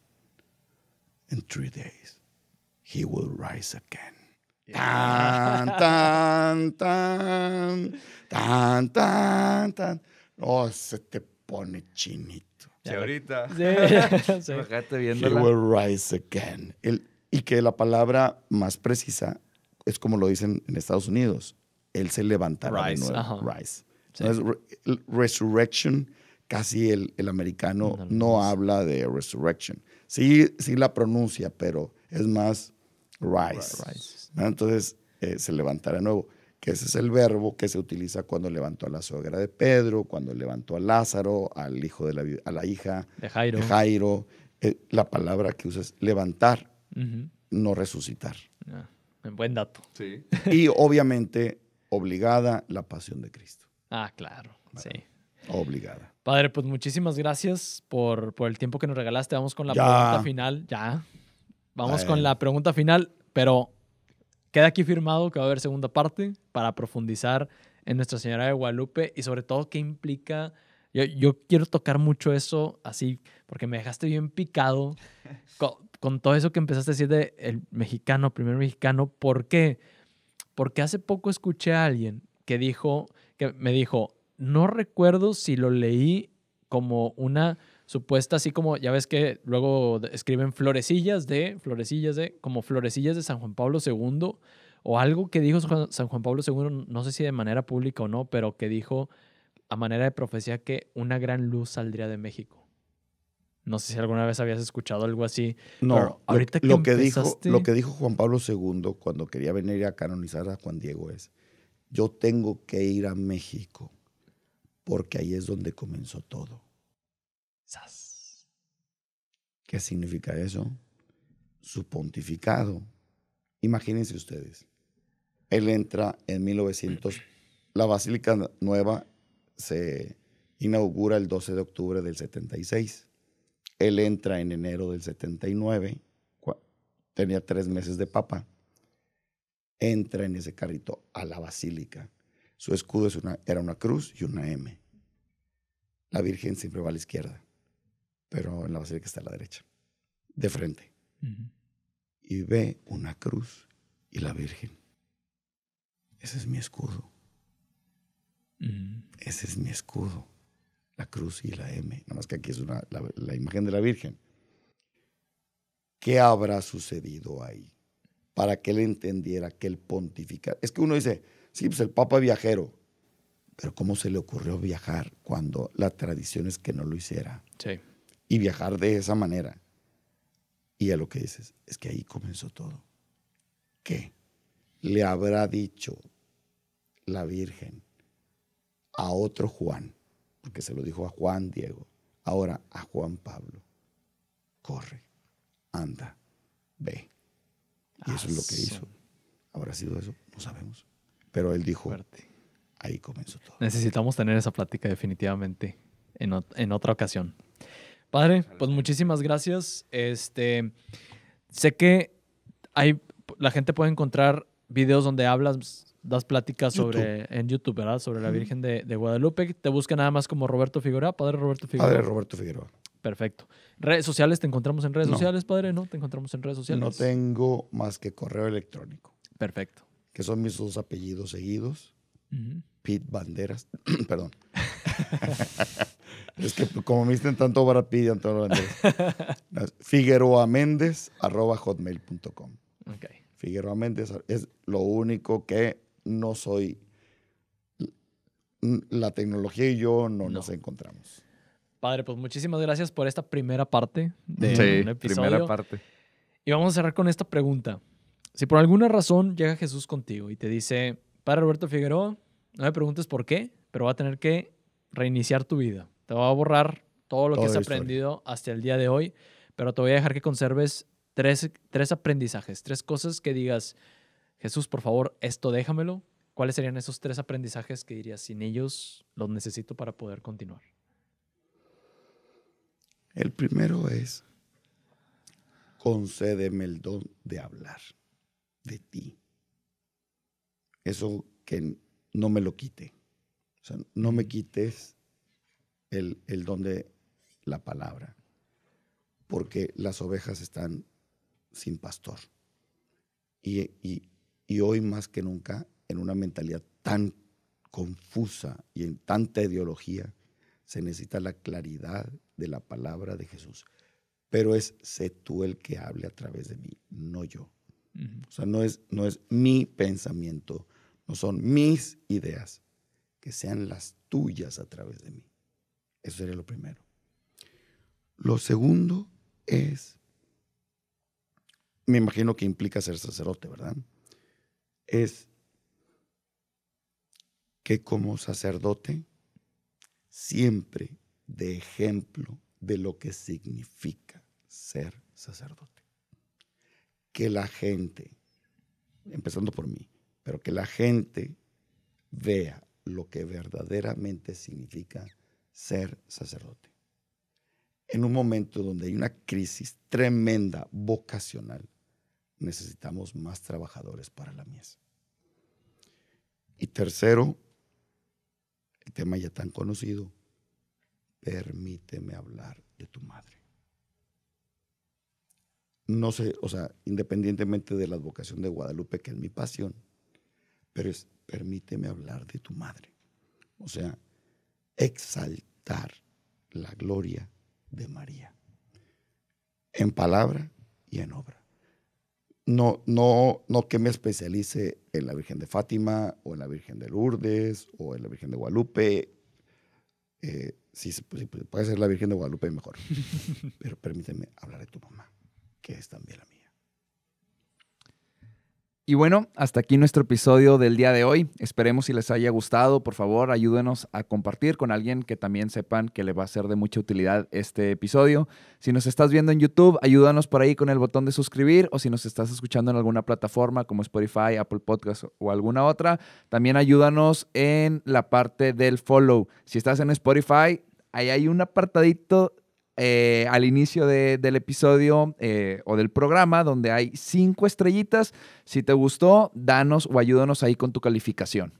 in three days, he will rise again. Tan, tan, tan, tan, tan, tan. No, se te pone chinito. Y ahorita. Sí. sí. He will rise again. El, y que la palabra más precisa es como lo dicen en Estados Unidos. Él se levantará rise, Rise. resurrection, casi el, el americano no, habla de resurrection. Sí, sí la pronuncia, pero es más rise. rise. Entonces eh, se levantará de nuevo, que ese es el verbo que se utiliza cuando levantó a la suegra de Pedro, cuando levantó a Lázaro, al hijo de la, a la hija de Jairo. Jairo. Eh, la palabra que usa es levantar, no resucitar. Ah, buen dato. Sí. Y obviamente obligada la pasión de Cristo. Ah, claro, sí. Obligada. Padre, pues muchísimas gracias por, por, el tiempo que nos regalaste. Vamos con la pregunta final. Ya. Vamos con la pregunta final, pero Queda aquí firmado que va a haber segunda parte para profundizar en Nuestra Señora de Guadalupe y sobre todo qué implica. Yo, quiero tocar mucho eso así, porque me dejaste bien picado con, todo eso que empezaste a decir de el mexicano, primer mexicano. ¿Por qué? Porque hace poco escuché a alguien que dijo, que me dijo, no recuerdo si lo leí como una supuesta así como, ya ves que luego escriben florecillas de, florecillas de, como florecillas de San Juan Pablo II o algo que dijo San Juan Pablo II, no sé si de manera pública o no, pero que dijo a manera de profecía que una gran luz saldría de México. No sé si alguna vez habías escuchado algo así. No, ahorita lo, que, lo dijo, lo que dijo Juan Pablo II cuando quería venir a canonizar a Juan Diego es, yo tengo que ir a México porque ahí es donde comenzó todo. ¿Qué significa eso? Su pontificado. Imagínense ustedes. Él entra en 1900. La Basílica Nueva se inaugura el 12 de octubre del 76. Él entra en enero del 79. Tenía tres meses de papa. Entra en ese carrito a la basílica. Su escudo es una, era una cruz y una M. La Virgen siempre va a la izquierda pero en la basílica está a la derecha, de frente. Y ve una cruz y la Virgen. Ese es mi escudo. Ese es mi escudo. La cruz y la M. Nada más que aquí es la, imagen de la Virgen. ¿Qué habrá sucedido ahí? Para que él entendiera que el pontificar. Es que uno dice, sí, pues el Papa viajero. Pero ¿cómo se le ocurrió viajar cuando la tradición es que no lo hiciera? Sí y viajar de esa manera. Y a lo que dices, es que ahí comenzó todo. ¿Qué le habrá dicho la Virgen a otro Juan? Porque se lo dijo a Juan Diego, ahora a Juan Pablo. Corre, anda, ve. Y eso es lo que hizo. ¿Habrá sido eso? No sabemos. Pero él dijo, ahí comenzó todo. Necesitamos tener esa plática definitivamente en, en otra ocasión. Padre, pues muchísimas gracias. Este, sé que hay, la gente puede encontrar videos donde hablas, das pláticas sobre en YouTube, ¿verdad? Sobre la Virgen de, Guadalupe. Te busca nada más como Roberto Figueroa, Padre Roberto Figueroa. Padre Roberto Figueroa. Perfecto. Redes sociales, te encontramos en redes sociales, padre, ¿no? Te encontramos en redes sociales. No tengo más que correo electrónico. Perfecto. Que son mis dos apellidos seguidos. Pit Pete Banderas, perdón es que como me dicen tanto barapilla, Pitt Figueroa Méndez, arroba hotmail.com. Okay. Figueroa Méndez es lo único que no soy. La tecnología y yo no, nos encontramos. Padre, pues muchísimas gracias por esta primera parte de un episodio. primera parte. Y vamos a cerrar con esta pregunta. Si por alguna razón llega Jesús contigo y te dice, Padre Roberto Figueroa, no me preguntes por qué, pero va a tener que reiniciar tu vida. Te voy a borrar todo lo que has aprendido hasta el día de hoy, pero te voy a dejar que conserves tres, tres aprendizajes, tres cosas que digas, Jesús, por favor, esto déjamelo. ¿Cuáles serían esos tres aprendizajes que dirías, sin ellos los necesito para poder continuar? El primero es, concédeme el don de hablar de ti. Eso que no me lo quite. O sea, no me quites el, don de la palabra, porque las ovejas están sin pastor. Y, hoy más que nunca, en una mentalidad tan confusa y en tanta ideología, se necesita la claridad de la palabra de Jesús. Pero es, sé tú el que hable a través de mí, no yo. O sea, no es, no es mi pensamiento, no son mis ideas, que sean las tuyas a través de mí. Eso sería lo primero. Lo segundo es, me imagino que implica ser sacerdote, ¿verdad? Es que como sacerdote, siempre de ejemplo de lo que significa ser sacerdote. Que la gente, empezando por mí, pero que la gente vea lo que verdaderamente significa ser sacerdote. En un momento donde hay una crisis tremenda vocacional, necesitamos más trabajadores para la mies. Y tercero, el tema ya tan conocido, permíteme hablar de tu madre. No sé, o sea, independientemente de la vocación de Guadalupe, que es mi pasión, pero permíteme hablar de tu madre. O sea, exaltar la gloria de María, en palabra y en obra. No, no, no que me especialice en la Virgen de Fátima o en la Virgen de Lourdes o en la Virgen de Guadalupe. si, eh, sí, pues, pues, puede ser la Virgen de Guadalupe, mejor. Pero permíteme hablar de tu mamá, que es también la mía. Y bueno, hasta aquí nuestro episodio del día de hoy. Esperemos si les haya gustado. Por favor, ayúdenos a compartir con alguien que también sepan que le va a ser de mucha utilidad este episodio. Si nos estás viendo en YouTube, ayúdanos por ahí con el botón de suscribir o si nos estás escuchando en alguna plataforma como Spotify, Apple Podcast o alguna otra, también ayúdanos en la parte del follow. Si estás en Spotify, ahí hay un apartadito eh, al inicio del episodio eh, o del programa donde hay cinco estrellitas. Si te gustó, danos o ayúdanos ahí con tu calificación.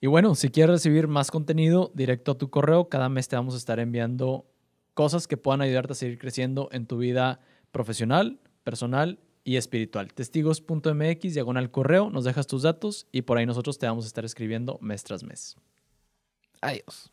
Y bueno, si quieres recibir más contenido directo a tu correo, cada mes te vamos a estar enviando cosas que puedan ayudarte a seguir creciendo en tu vida profesional, personal y espiritual. Testigos.mx, diagonal correo, nos dejas tus datos y por ahí nosotros te vamos a estar escribiendo mes tras mes. Adiós.